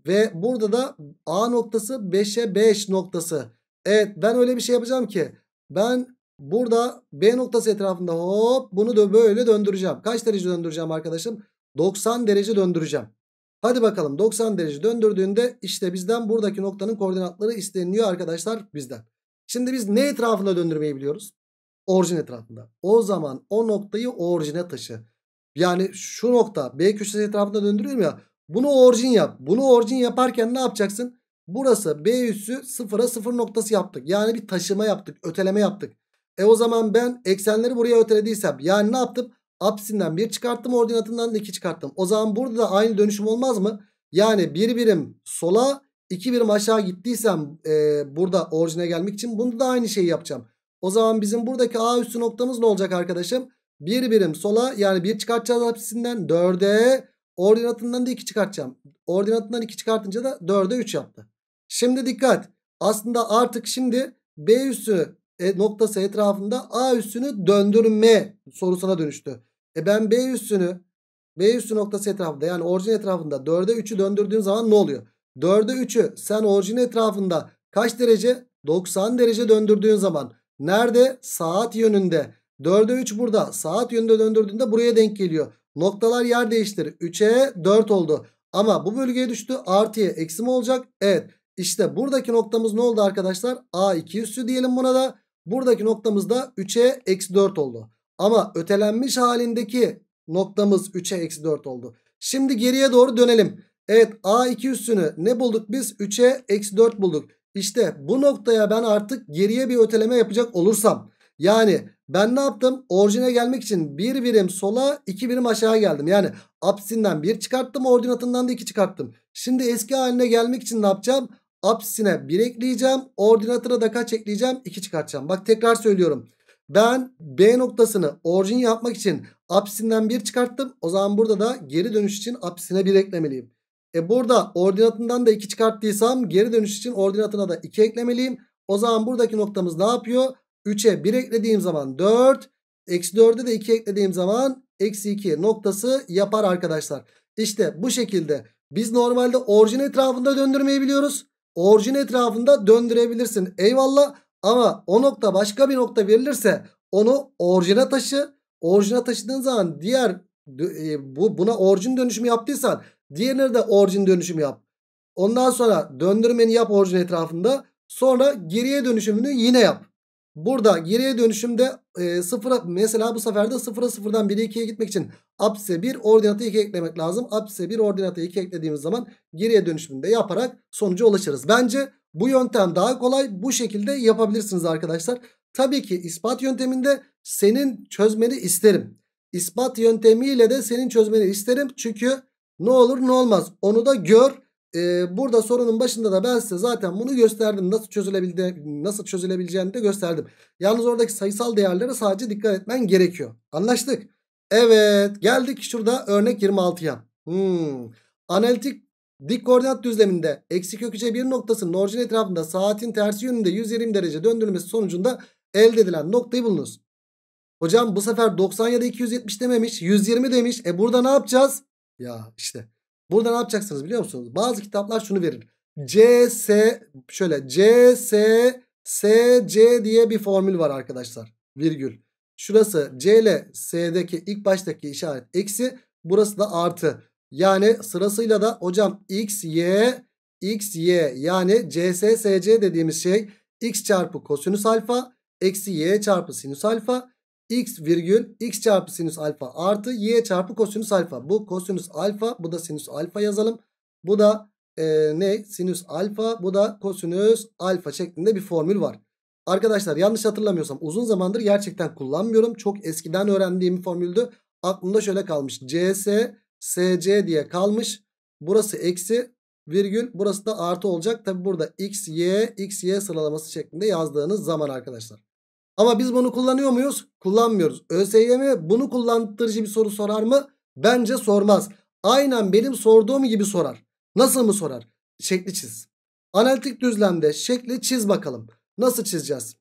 ve burada da A noktası 5'e 5 noktası. Evet ben öyle bir şey yapacağım ki ben burada B noktası etrafında hop bunu da böyle döndüreceğim. Kaç derece döndüreceğim arkadaşım? 90 derece döndüreceğim. Hadi bakalım 90 derece döndürdüğünde işte bizden buradaki noktanın koordinatları isteniyor arkadaşlar bizden. Şimdi biz ne etrafında döndürmeyi biliyoruz? Orijin etrafında. O zaman o noktayı orijine taşı. Yani şu nokta B köşesi etrafında döndürüyorum ya. Bunu orijin yap. Bunu orijin yaparken ne yapacaksın? Burası B üssü sıfıra sıfır noktası yaptık. Yani bir taşıma yaptık. Öteleme yaptık. E o zaman ben eksenleri buraya ötelediysem yani ne yaptım? Apsinden 1 çıkarttım ordinatından da 2 çıkarttım. O zaman burada da aynı dönüşüm olmaz mı? Yani bir birim sola 2 birim aşağı gittiysem e, burada orijine gelmek için bunu da aynı şeyi yapacağım. O zaman bizim buradaki A üssü noktamız ne olacak arkadaşım? Bir birim sola yani bir çıkartacağız hapisinden 4'e ordinatından da 2 çıkartacağım. Ordinatından 2 çıkartınca da 4'e 3 yaptı. Şimdi dikkat. Aslında artık şimdi B üssü e, noktası etrafında A üssünü döndürme sorusuna dönüştü. E ben B üssünü B üssü noktası etrafında yani orijin etrafında 4'e 3'ü döndürdüğün zaman ne oluyor? 4'e 3'ü sen orijin etrafında kaç derece? 90 derece döndürdüğün zaman nerede? Saat yönünde. 4'e 3 burada. Saat yönünde döndürdüğünde buraya denk geliyor. Noktalar yer değiştir. 3'e 4 oldu. Ama bu bölgeye düştü. Artıya eksi mi olacak? Evet. İşte buradaki noktamız ne oldu arkadaşlar? A2 üssü diyelim buna da. Buradaki noktamız da 3'e eksi 4 oldu. Ama ötelenmiş halindeki noktamız 3'e eksi 4 oldu. Şimdi geriye doğru dönelim. Evet A2 üssünü ne bulduk biz? 3'e eksi 4 bulduk. İşte bu noktaya ben artık geriye bir öteleme yapacak olursam yani ben ne yaptım? Orijine gelmek için bir birim sola iki birim aşağı geldim. Yani apsinden bir çıkarttım ordinatından da iki çıkarttım. Şimdi eski haline gelmek için ne yapacağım? Apsine bir ekleyeceğim. Ordinatına da kaç ekleyeceğim? İki çıkartacağım. Bak tekrar söylüyorum. Ben B noktasını orijin yapmak için apsinden bir çıkarttım. O zaman burada da geri dönüş için apsine bir eklemeliyim. E burada ordinatından da 2 çıkarttıysam geri dönüş için ordinatına da 2 eklemeliyim. O zaman buradaki noktamız ne yapıyor? 3'e 1 eklediğim zaman 4. Eksi 4'e de 2 eklediğim zaman eksi 2 noktası yapar arkadaşlar. İşte bu şekilde biz normalde orijin etrafında döndürmeyi biliyoruz. Orijin etrafında döndürebilirsin eyvallah. Ama o nokta başka bir nokta verilirse onu orijine taşı. Orijine taşıdığın zaman diğer e, bu buna orijin dönüşümü yaptıysan diğerine de orijin dönüşümü yap. Ondan sonra döndürmeni yap orijin etrafında. Sonra geriye dönüşümünü yine yap. Burada geriye dönüşümde e, sıfıra mesela bu sefer de sıfıra sıfırdan 1'e 2'ye gitmek için apse 1 ordinatı 2 eklemek lazım. Apse 1 ordinatı 2 eklediğimiz zaman geriye dönüşümünde yaparak sonuca ulaşırız. Bence bu yöntem daha kolay bu şekilde yapabilirsiniz arkadaşlar. Tabii ki ispat yönteminde senin çözmeni isterim. İspat yöntemiyle de senin çözmeni isterim. Çünkü ne olur ne olmaz onu da gör e, burada sorunun başında da ben size zaten bunu gösterdim. Nasıl çözülebildi, nasıl çözülebileceğini de gösterdim. Yalnız oradaki sayısal değerlere sadece dikkat etmen gerekiyor. Anlaştık. Evet geldik şurada örnek 26'ya. Hmm. Analitik dik koordinat düzleminde eksi kök 3'e 1 noktasının orijin etrafında saatin tersi yönünde 120 derece döndürülmesi sonucunda elde edilen noktayı bulunuz. Hocam bu sefer 90 ya da 270 dememiş 120 demiş. E burada ne yapacağız? Ya işte Burada ne yapacaksınız biliyor musunuz? Bazı kitaplar şunu verir. C, S şöyle C, S, S, C diye bir formül var arkadaşlar. Virgül. Şurası C ile S'deki ilk baştaki işaret eksi. Burası da artı. Yani sırasıyla da hocam X, Y, X, Y yani C, S, S, C dediğimiz şey X çarpı kosinüs alfa eksi Y çarpı sinüs alfa x virgül x çarpı sinüs alfa artı y çarpı kosinüs alfa. Bu kosinüs alfa bu da sinüs alfa yazalım. Bu da e, ne sinüs alfa bu da kosinüs alfa şeklinde bir formül var. Arkadaşlar yanlış hatırlamıyorsam uzun zamandır gerçekten kullanmıyorum. Çok eskiden öğrendiğim formüldü. Aklımda şöyle kalmış. CS, SC diye kalmış. Burası eksi virgül burası da artı olacak. Tabi burada x, y, x, y sıralaması şeklinde yazdığınız zaman arkadaşlar. Ama biz bunu kullanıyor muyuz? Kullanmıyoruz. ÖSYM bunu kullandırıcı bir soru sorar mı? Bence sormaz. Aynen benim sorduğum gibi sorar. Nasıl mı sorar? Şekli çiz. Analitik düzlemde şekli çiz bakalım. Nasıl çizeceğiz?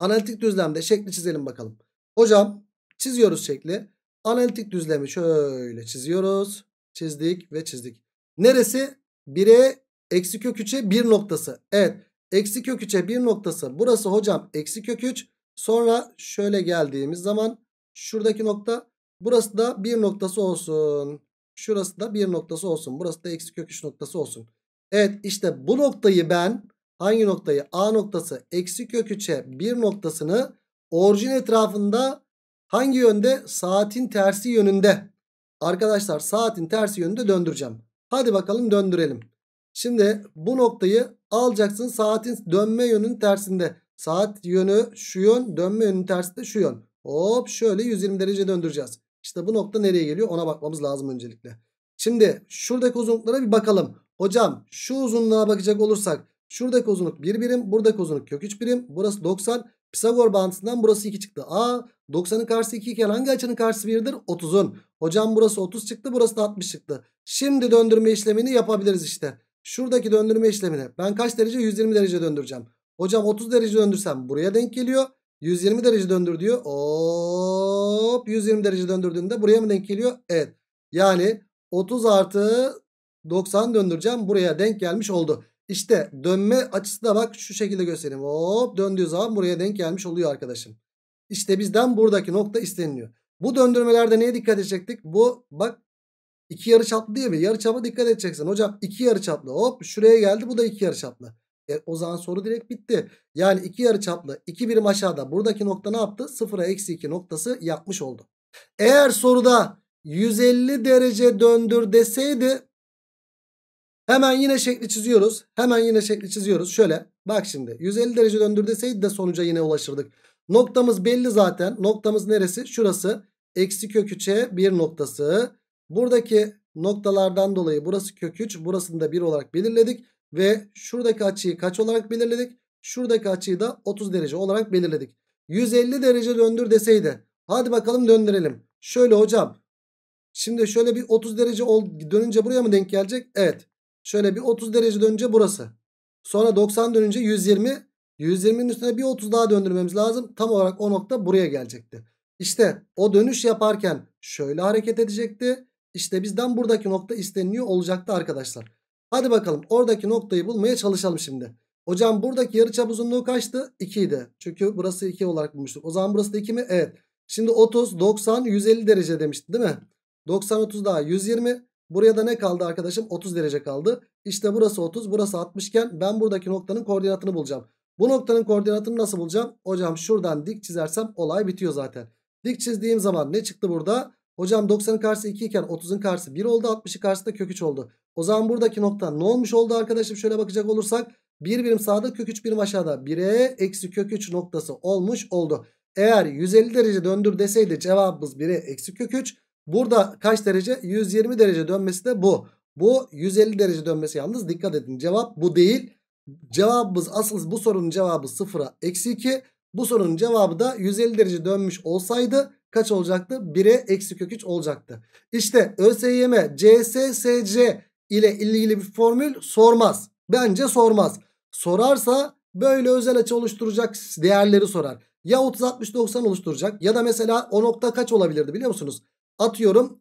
Analitik düzlemde şekli çizelim bakalım. Hocam çiziyoruz şekli. Analitik düzlemi şöyle çiziyoruz. Çizdik ve çizdik. Neresi? 1'e eksi köküçe 3'e 1 noktası. Evet Eksi kök 3'e bir noktası burası hocam eksi kök 3. Sonra şöyle geldiğimiz zaman şuradaki nokta burası da bir noktası olsun. Şurası da bir noktası olsun. Burası da eksi kök 3 noktası olsun. Evet işte bu noktayı ben hangi noktayı A noktası eksi kök 3'e bir noktasını orijin etrafında hangi yönde saatin tersi yönünde arkadaşlar saatin tersi yönünde döndüreceğim. Hadi bakalım döndürelim. Şimdi bu noktayı alacaksın saatin dönme yönünün tersinde. Saat yönü şu yön dönme yönünün tersinde şu yön. Hop şöyle 120 derece döndüreceğiz. İşte bu nokta nereye geliyor ona bakmamız lazım öncelikle. Şimdi şuradaki uzunluklara bir bakalım. Hocam şu uzunluğa bakacak olursak şuradaki uzunluk 1 birim buradaki uzunluk kök 3 birim burası 90. Pisagor bağıntısından burası 2 çıktı. A 90'ın karşısı 2 iken hangi açının karşısı 1'dir? 30'un. Hocam burası 30 çıktı burası da 60 çıktı. Şimdi döndürme işlemini yapabiliriz işte. Şuradaki döndürme işlemini ben kaç derece? 120 derece döndüreceğim. Hocam 30 derece döndürsem buraya denk geliyor. 120 derece döndür diyor. Hop 120 derece döndürdüğünde buraya mı denk geliyor? Evet. Yani 30 artı 90 döndüreceğim. Buraya denk gelmiş oldu. İşte dönme açısı da bak şu şekilde göstereyim. Hop döndüğü zaman buraya denk gelmiş oluyor arkadaşım. İşte bizden buradaki nokta isteniliyor. Bu döndürmelerde neye dikkat edecektik? Bu bak İki yarı çaplı değil mi? çapa dikkat edeceksin. Hocam iki yarı çaplı, Hop şuraya geldi bu da iki yarıçaplı. E, o zaman soru direkt bitti. Yani iki yarı çaplı, iki birim aşağıda buradaki nokta ne yaptı? Sıfıra eksi iki noktası yapmış oldu. Eğer soruda 150 derece döndür deseydi hemen yine şekli çiziyoruz. Hemen yine şekli çiziyoruz. Şöyle bak şimdi 150 derece döndür deseydi de sonuca yine ulaşırdık. Noktamız belli zaten. Noktamız neresi? Şurası. Eksi kök bir noktası. Buradaki noktalardan dolayı burası kök 3 burasını da 1 olarak belirledik. Ve şuradaki açıyı kaç olarak belirledik? Şuradaki açıyı da 30 derece olarak belirledik. 150 derece döndür deseydi. Hadi bakalım döndürelim. Şöyle hocam. Şimdi şöyle bir 30 derece ol, dönünce buraya mı denk gelecek? Evet. Şöyle bir 30 derece dönünce burası. Sonra 90 dönünce 120. 120'nin üstüne bir 30 daha döndürmemiz lazım. Tam olarak o nokta buraya gelecekti. İşte o dönüş yaparken şöyle hareket edecekti. İşte bizden buradaki nokta isteniliyor olacaktı arkadaşlar. Hadi bakalım oradaki noktayı bulmaya çalışalım şimdi. Hocam buradaki yarıçap uzunluğu kaçtı? 2 idi. Çünkü burası 2 olarak bulmuştuk. O zaman burası da 2 mi? Evet. Şimdi 30, 90, 150 derece demiştin, değil mi? 90, 30 daha 120. Buraya da ne kaldı arkadaşım? 30 derece kaldı. İşte burası 30, burası 60 iken ben buradaki noktanın koordinatını bulacağım. Bu noktanın koordinatını nasıl bulacağım? Hocam şuradan dik çizersem olay bitiyor zaten. Dik çizdiğim zaman ne çıktı burada? Hocam 90'ın karşısı 2 iken 30'un karşısı 1 oldu. 60'ın karşısında kök 3 oldu. O zaman buradaki nokta ne olmuş oldu arkadaşım? Şöyle bakacak olursak 1 birim sağda kök 3 birim aşağıda 1'e eksi kök 3 noktası olmuş oldu. Eğer 150 derece döndür deseydi cevabımız 1'e eksi kök 3. Burada kaç derece? 120 derece dönmesi de bu. Bu 150 derece dönmesi yalnız dikkat edin cevap bu değil. Cevabımız asıl bu sorunun cevabı 0'a eksi 2. Bu sorunun cevabı da 150 derece dönmüş olsaydı kaç olacaktı? 1'e eksi kök 3 olacaktı. İşte ÖSYM CSSC ile ilgili bir formül sormaz. Bence sormaz. Sorarsa böyle özel açı oluşturacak değerleri sorar. Ya 30-60-90 oluşturacak ya da mesela o nokta kaç olabilirdi biliyor musunuz? Atıyorum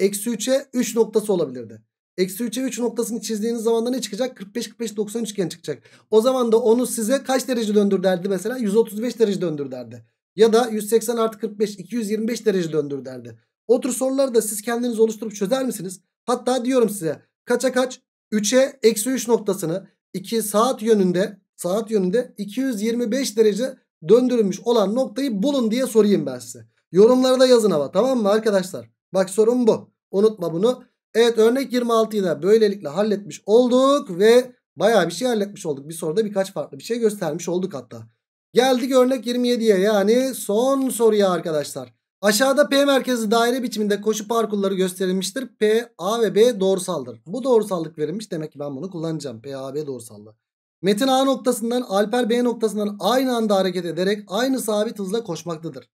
eksi 3'e 3 noktası olabilirdi. Eksi 3'e 3 noktasını çizdiğiniz zaman da ne çıkacak? 45-45-90 üçgen çıkacak. O zaman da onu size kaç derece döndür derdi mesela? 135 derece döndür derdi. Ya da 180 artı 45 225 derece döndür derdi. O tür soruları da siz kendiniz oluşturup çözer misiniz? Hatta diyorum size kaça kaç? 3'e eksi 3 noktasını 2 saat yönünde saat yönünde 225 derece döndürülmüş olan noktayı bulun diye sorayım ben size. Yorumlara da yazın ama tamam mı arkadaşlar? Bak sorun bu. Unutma bunu. Evet örnek 26'yı da böylelikle halletmiş olduk ve baya bir şey halletmiş olduk. Bir soruda birkaç farklı bir şey göstermiş olduk hatta. Geldik örnek 27'ye yani son soruya arkadaşlar. Aşağıda P merkezi daire biçiminde koşu parkurları gösterilmiştir. P, A ve B doğrusaldır. Bu doğrusallık verilmiş demek ki ben bunu kullanacağım. P, A, B doğrusallığı. Metin A noktasından Alper B noktasından aynı anda hareket ederek aynı sabit hızla koşmaktadır.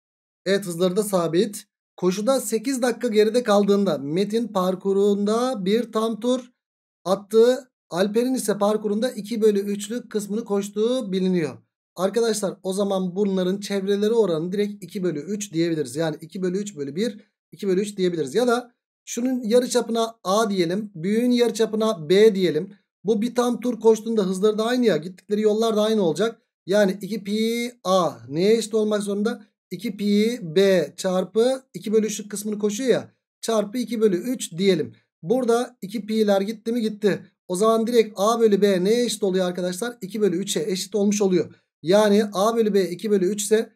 Evet hızları da sabit. Koşuda 8 dakika geride kaldığında Metin parkurunda bir tam tur attığı Alper'in ise parkurunda 2 bölü 3'lük kısmını koştuğu biliniyor. Arkadaşlar o zaman bunların çevreleri oranı direkt 2 bölü 3 diyebiliriz. Yani 2 bölü 3 bölü 1 2 bölü 3 diyebiliriz. Ya da şunun yarıçapına A diyelim. Büyüğün yarıçapına B diyelim. Bu bir tam tur koştuğunda hızları da aynı ya. Gittikleri yollar da aynı olacak. Yani 2 pi A neye eşit olmak zorunda? 2 pi B çarpı 2 bölü 3'lük kısmını koşuyor ya. Çarpı 2 bölü 3 diyelim. Burada 2 pi'ler gitti mi gitti. O zaman direkt A bölü B neye eşit oluyor arkadaşlar? 2 bölü 3'e eşit olmuş oluyor. Yani A bölü B 2 bölü 3 ise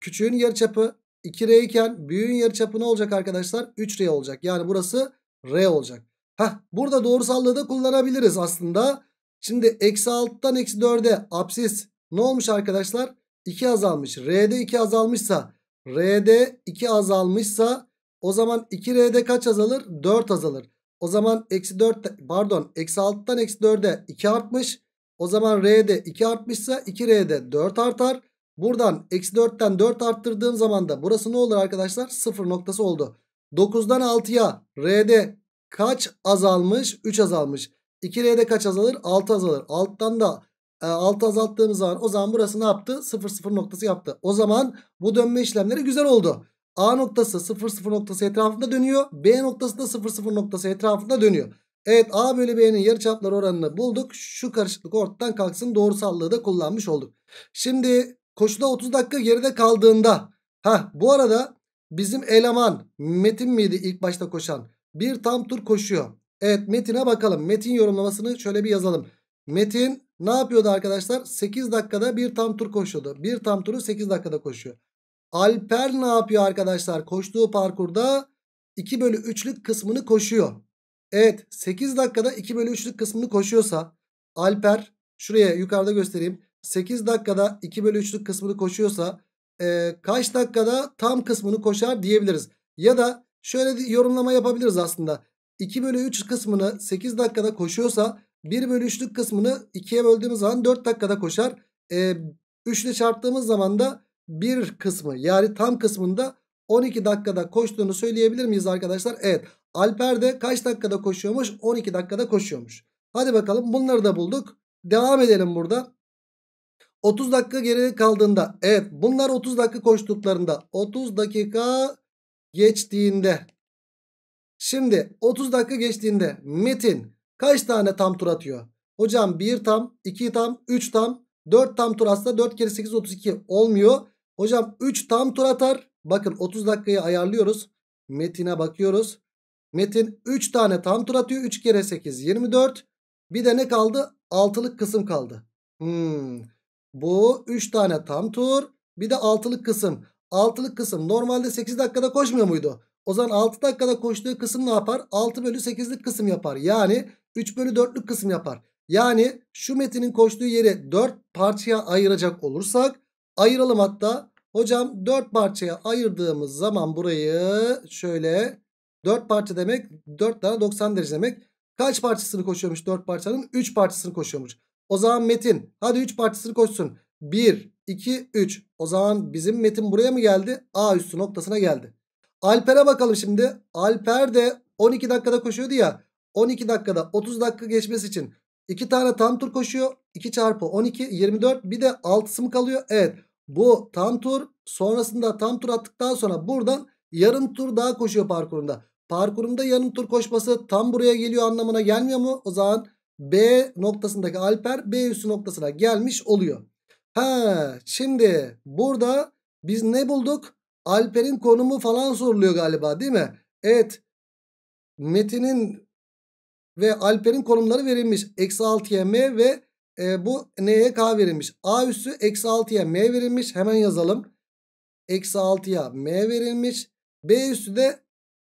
küçüğün yarıçapı 2R iken büyüğün yarıçapı ne olacak arkadaşlar? 3R olacak. Yani burası R olacak. Heh, burada doğrusallığı da kullanabiliriz aslında. Şimdi eksi 6'dan eksi 4'e apsis ne olmuş arkadaşlar? 2 azalmış. R'de 2 azalmışsa R'de 2 azalmışsa o zaman 2R'de kaç azalır? 4 azalır. O zaman eksi 4 pardon eksi 6'dan eksi 4'e 2 artmış. O zaman R'de 2 artmışsa 2R'de 4 artar. Buradan eksi 4'ten 4 arttırdığım zaman da burası ne olur arkadaşlar? 0 noktası oldu. 9'dan 6'ya R'de kaç azalmış? 3 azalmış. 2R'de kaç azalır? 6 azalır. Alt'tan da 6 e, azalttığımız zaman o zaman burası ne yaptı? 0 0 noktası yaptı. O zaman bu dönme işlemleri güzel oldu. A noktası 0 0 noktası etrafında dönüyor. B noktası da 0 0 noktası etrafında dönüyor. Evet A bölü B'nin yarı yarıçaplar oranını bulduk. Şu karışıklık ortadan kalksın doğrusallığı da kullanmış olduk. Şimdi koşuda 30 dakika geride kaldığında ha bu arada bizim eleman Metin miydi ilk başta koşan? Bir tam tur koşuyor. Evet Metin'e bakalım. Metin yorumlamasını şöyle bir yazalım. Metin ne yapıyordu arkadaşlar? 8 dakikada bir tam tur koşuyordu. Bir tam turu 8 dakikada koşuyor. Alper ne yapıyor arkadaşlar? Koştuğu parkurda 2 bölü 3'lük kısmını koşuyor. Evet 8 dakikada 2 bölü 3'lük kısmını koşuyorsa Alper şuraya yukarıda göstereyim. 8 dakikada 2 bölü 3'lük kısmını koşuyorsa e, kaç dakikada tam kısmını koşar diyebiliriz. Ya da şöyle yorumlama yapabiliriz aslında. 2 bölü 3 kısmını 8 dakikada koşuyorsa 1 bölü 3'lük kısmını 2'ye böldüğümüz zaman 4 dakikada koşar. E, 3 ile çarptığımız zaman da 1 kısmı yani tam kısmında 12 dakikada koştuğunu söyleyebilir miyiz arkadaşlar? Evet. Alper de kaç dakikada koşuyormuş? 12 dakikada koşuyormuş. Hadi bakalım bunları da bulduk. Devam edelim burada. 30 dakika geri kaldığında evet bunlar 30 dakika koştuklarında 30 dakika geçtiğinde şimdi 30 dakika geçtiğinde Metin kaç tane tam tur atıyor? Hocam 1 tam 2 tam 3 tam 4 tam tur atsa 4 kere 8 32 olmuyor. Hocam 3 tam tur atar. Bakın 30 dakikayı ayarlıyoruz. Metin'e bakıyoruz. Metin 3 tane tam tur atıyor. 3 kere 8 24. Bir de ne kaldı? Altılık kısım kaldı. Hmm. Bu 3 tane tam tur. Bir de altılık kısım. Altılık kısım normalde 8 dakikada koşmuyor muydu? O zaman 6 dakikada koştuğu kısım ne yapar? 6 bölü 8'lik kısım yapar. Yani 3 bölü 4'lük kısım yapar. Yani şu metinin koştuğu yeri 4 parçaya ayıracak olursak ayıralım hatta. Hocam 4 parçaya ayırdığımız zaman burayı şöyle 4 parça demek 4 tane 90 derece demek. Kaç parçasını koşuyormuş 4 parçanın? 3 parçasını koşuyormuş. O zaman Metin hadi 3 parçasını koşsun. 1, 2, 3. O zaman bizim Metin buraya mı geldi? A üstü noktasına geldi. Alper'e bakalım şimdi. Alper de 12 dakikada koşuyordu ya. 12 dakikada 30 dakika geçmesi için 2 tane tam tur koşuyor. 2 çarpı 12 24 bir de 6'sı mı kalıyor? Evet bu tam tur sonrasında tam tur attıktan sonra buradan yarım tur daha koşuyor parkurunda parkurumda yanım tur koşması tam buraya geliyor anlamına gelmiyor mu? O zaman B noktasındaki Alper B üssü noktasına gelmiş oluyor. Ha şimdi burada biz ne bulduk? Alper'in konumu falan soruluyor galiba değil mi? Evet. Metin'in ve Alper'in konumları verilmiş. Eksi 6'ya M ve e, bu N'ye K verilmiş. A üssü eksi 6'ya M verilmiş. Hemen yazalım. Eksi 6'ya M verilmiş. B üssü de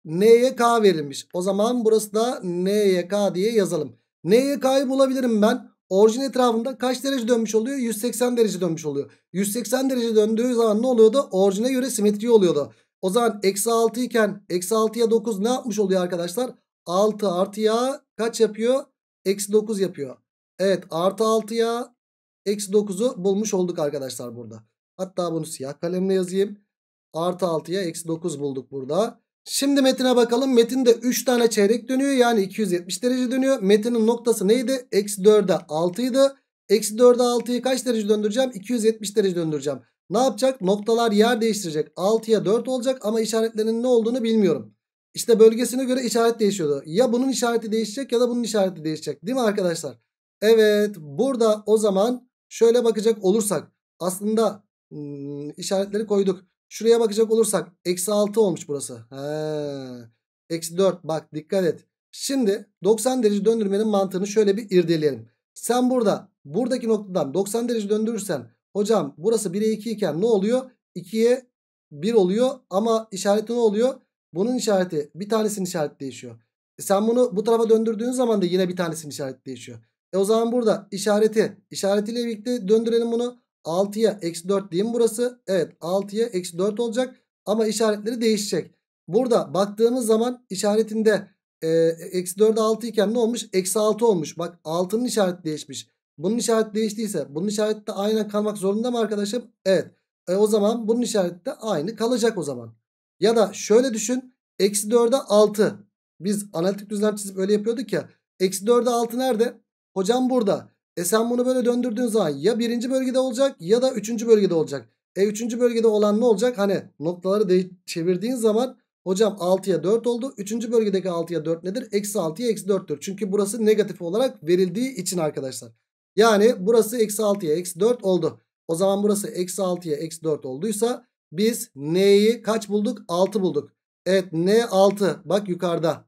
N'ye K verilmiş. O zaman burası da N'ye K diye yazalım. N'ye K'yı bulabilirim ben. Orijin etrafında kaç derece dönmüş oluyor? 180 derece dönmüş oluyor. 180 derece döndüğü zaman ne oluyordu? Orijine göre simetri oluyordu. O zaman eksi 6 iken eksi 6'ya 9 ne yapmış oluyor arkadaşlar? 6 artıya kaç yapıyor? Eksi 9 yapıyor. Evet artı 6'ya eksi 9'u bulmuş olduk arkadaşlar burada. Hatta bunu siyah kalemle yazayım. Artı 6'ya eksi 9 bulduk burada. Şimdi metine bakalım. Metinde 3 tane çeyrek dönüyor. Yani 270 derece dönüyor. Metinin noktası neydi? Eksi 4'e 6 Eksi 4'e 6'yı kaç derece döndüreceğim? 270 derece döndüreceğim. Ne yapacak? Noktalar yer değiştirecek. 6'ya 4 olacak ama işaretlerin ne olduğunu bilmiyorum. İşte bölgesine göre işaret değişiyordu. Ya bunun işareti değişecek ya da bunun işareti değişecek. Değil mi arkadaşlar? Evet burada o zaman şöyle bakacak olursak aslında ım, hmm, işaretleri koyduk. Şuraya bakacak olursak eksi 6 olmuş burası. Eksi 4 bak dikkat et. Şimdi 90 derece döndürmenin mantığını şöyle bir irdeleyelim. Sen burada buradaki noktadan 90 derece döndürürsen hocam burası 1'e 2 iken ne oluyor? 2'ye 1 oluyor ama işareti ne oluyor? Bunun işareti bir tanesinin işareti değişiyor. E sen bunu bu tarafa döndürdüğün zaman da yine bir tanesinin işareti değişiyor. E o zaman burada işareti işaretiyle birlikte döndürelim bunu. 6'ya eksi 4 diyeyim burası. Evet 6'ya eksi 4 olacak. Ama işaretleri değişecek. Burada baktığımız zaman işaretinde e, eksi 4'e 6 iken ne olmuş? Eksi 6 olmuş. Bak 6'nın işareti değişmiş. Bunun işareti değiştiyse bunun işareti de aynen kalmak zorunda mı arkadaşım? Evet. E, o zaman bunun işareti de aynı kalacak o zaman. Ya da şöyle düşün. Eksi 4'e 6. Biz analitik düzlem çizip öyle yapıyorduk ya. Eksi 4'e 6 nerede? Hocam burada. E sen bunu böyle döndürdüğün zaman ya birinci bölgede olacak ya da üçüncü bölgede olacak. E üçüncü bölgede olan ne olacak? Hani noktaları de çevirdiğin zaman hocam 6'ya 4 oldu. Üçüncü bölgedeki 6'ya 4 nedir? Eksi 6'ya eksi 4'tür. Çünkü burası negatif olarak verildiği için arkadaşlar. Yani burası eksi 6'ya eksi 4 oldu. O zaman burası eksi 6'ya eksi 4 olduysa biz n'yi kaç bulduk? 6 bulduk. Evet n 6 bak yukarıda.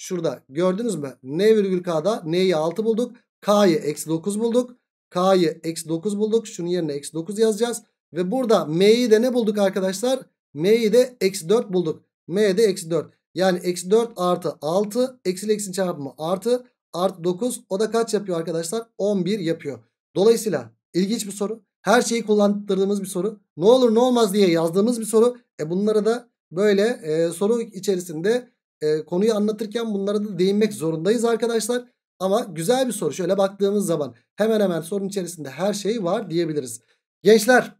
Şurada gördünüz mü? n virgül k'da n'yi 6 bulduk. K'yı eksi 9 bulduk. K'yı eksi 9 bulduk. Şunun yerine eksi 9 yazacağız. Ve burada M'yi de ne bulduk arkadaşlar? M'yi de eksi 4 bulduk. M de eksi 4. Yani eksi 4 artı 6. Eksi eksi çarpımı artı. Artı 9. O da kaç yapıyor arkadaşlar? 11 yapıyor. Dolayısıyla ilginç bir soru. Her şeyi kullandırdığımız bir soru. Ne olur ne olmaz diye yazdığımız bir soru. E bunlara da böyle e, soru içerisinde e, konuyu anlatırken bunlara da değinmek zorundayız arkadaşlar. Ama güzel bir soru. Şöyle baktığımız zaman hemen hemen sorun içerisinde her şey var diyebiliriz. Gençler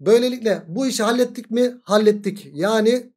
böylelikle bu işi hallettik mi? Hallettik. Yani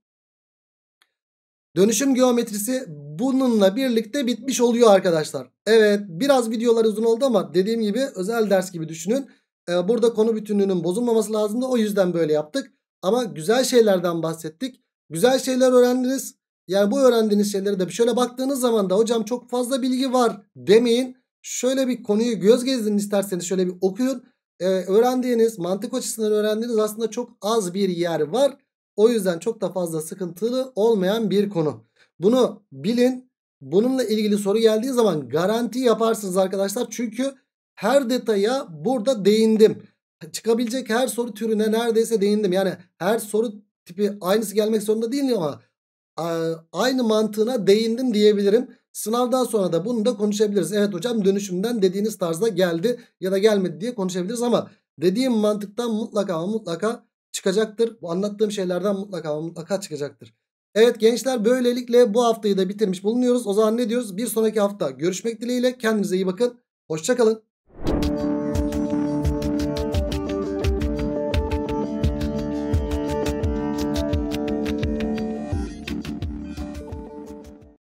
dönüşüm geometrisi bununla birlikte bitmiş oluyor arkadaşlar. Evet biraz videolar uzun oldu ama dediğim gibi özel ders gibi düşünün. Ee, burada konu bütünlüğünün bozulmaması lazımdı. O yüzden böyle yaptık. Ama güzel şeylerden bahsettik. Güzel şeyler öğrendiniz. Yani bu öğrendiğiniz şeylere de şöyle baktığınız zaman da hocam çok fazla bilgi var demeyin. Şöyle bir konuyu göz gezdirin isterseniz şöyle bir okuyun. Ee, öğrendiğiniz mantık açısından öğrendiğiniz aslında çok az bir yer var. O yüzden çok da fazla sıkıntılı olmayan bir konu. Bunu bilin. Bununla ilgili soru geldiği zaman garanti yaparsınız arkadaşlar. Çünkü her detaya burada değindim. Çıkabilecek her soru türüne neredeyse değindim. Yani her soru tipi aynısı gelmek zorunda değil ama aynı mantığına değindim diyebilirim. Sınavdan sonra da bunu da konuşabiliriz. Evet hocam dönüşümden dediğiniz tarzda geldi ya da gelmedi diye konuşabiliriz ama dediğim mantıktan mutlaka mutlaka çıkacaktır. Bu anlattığım şeylerden mutlaka mutlaka çıkacaktır. Evet gençler böylelikle bu haftayı da bitirmiş bulunuyoruz. O zaman ne diyoruz? Bir sonraki hafta görüşmek dileğiyle. Kendinize iyi bakın. Hoşçakalın.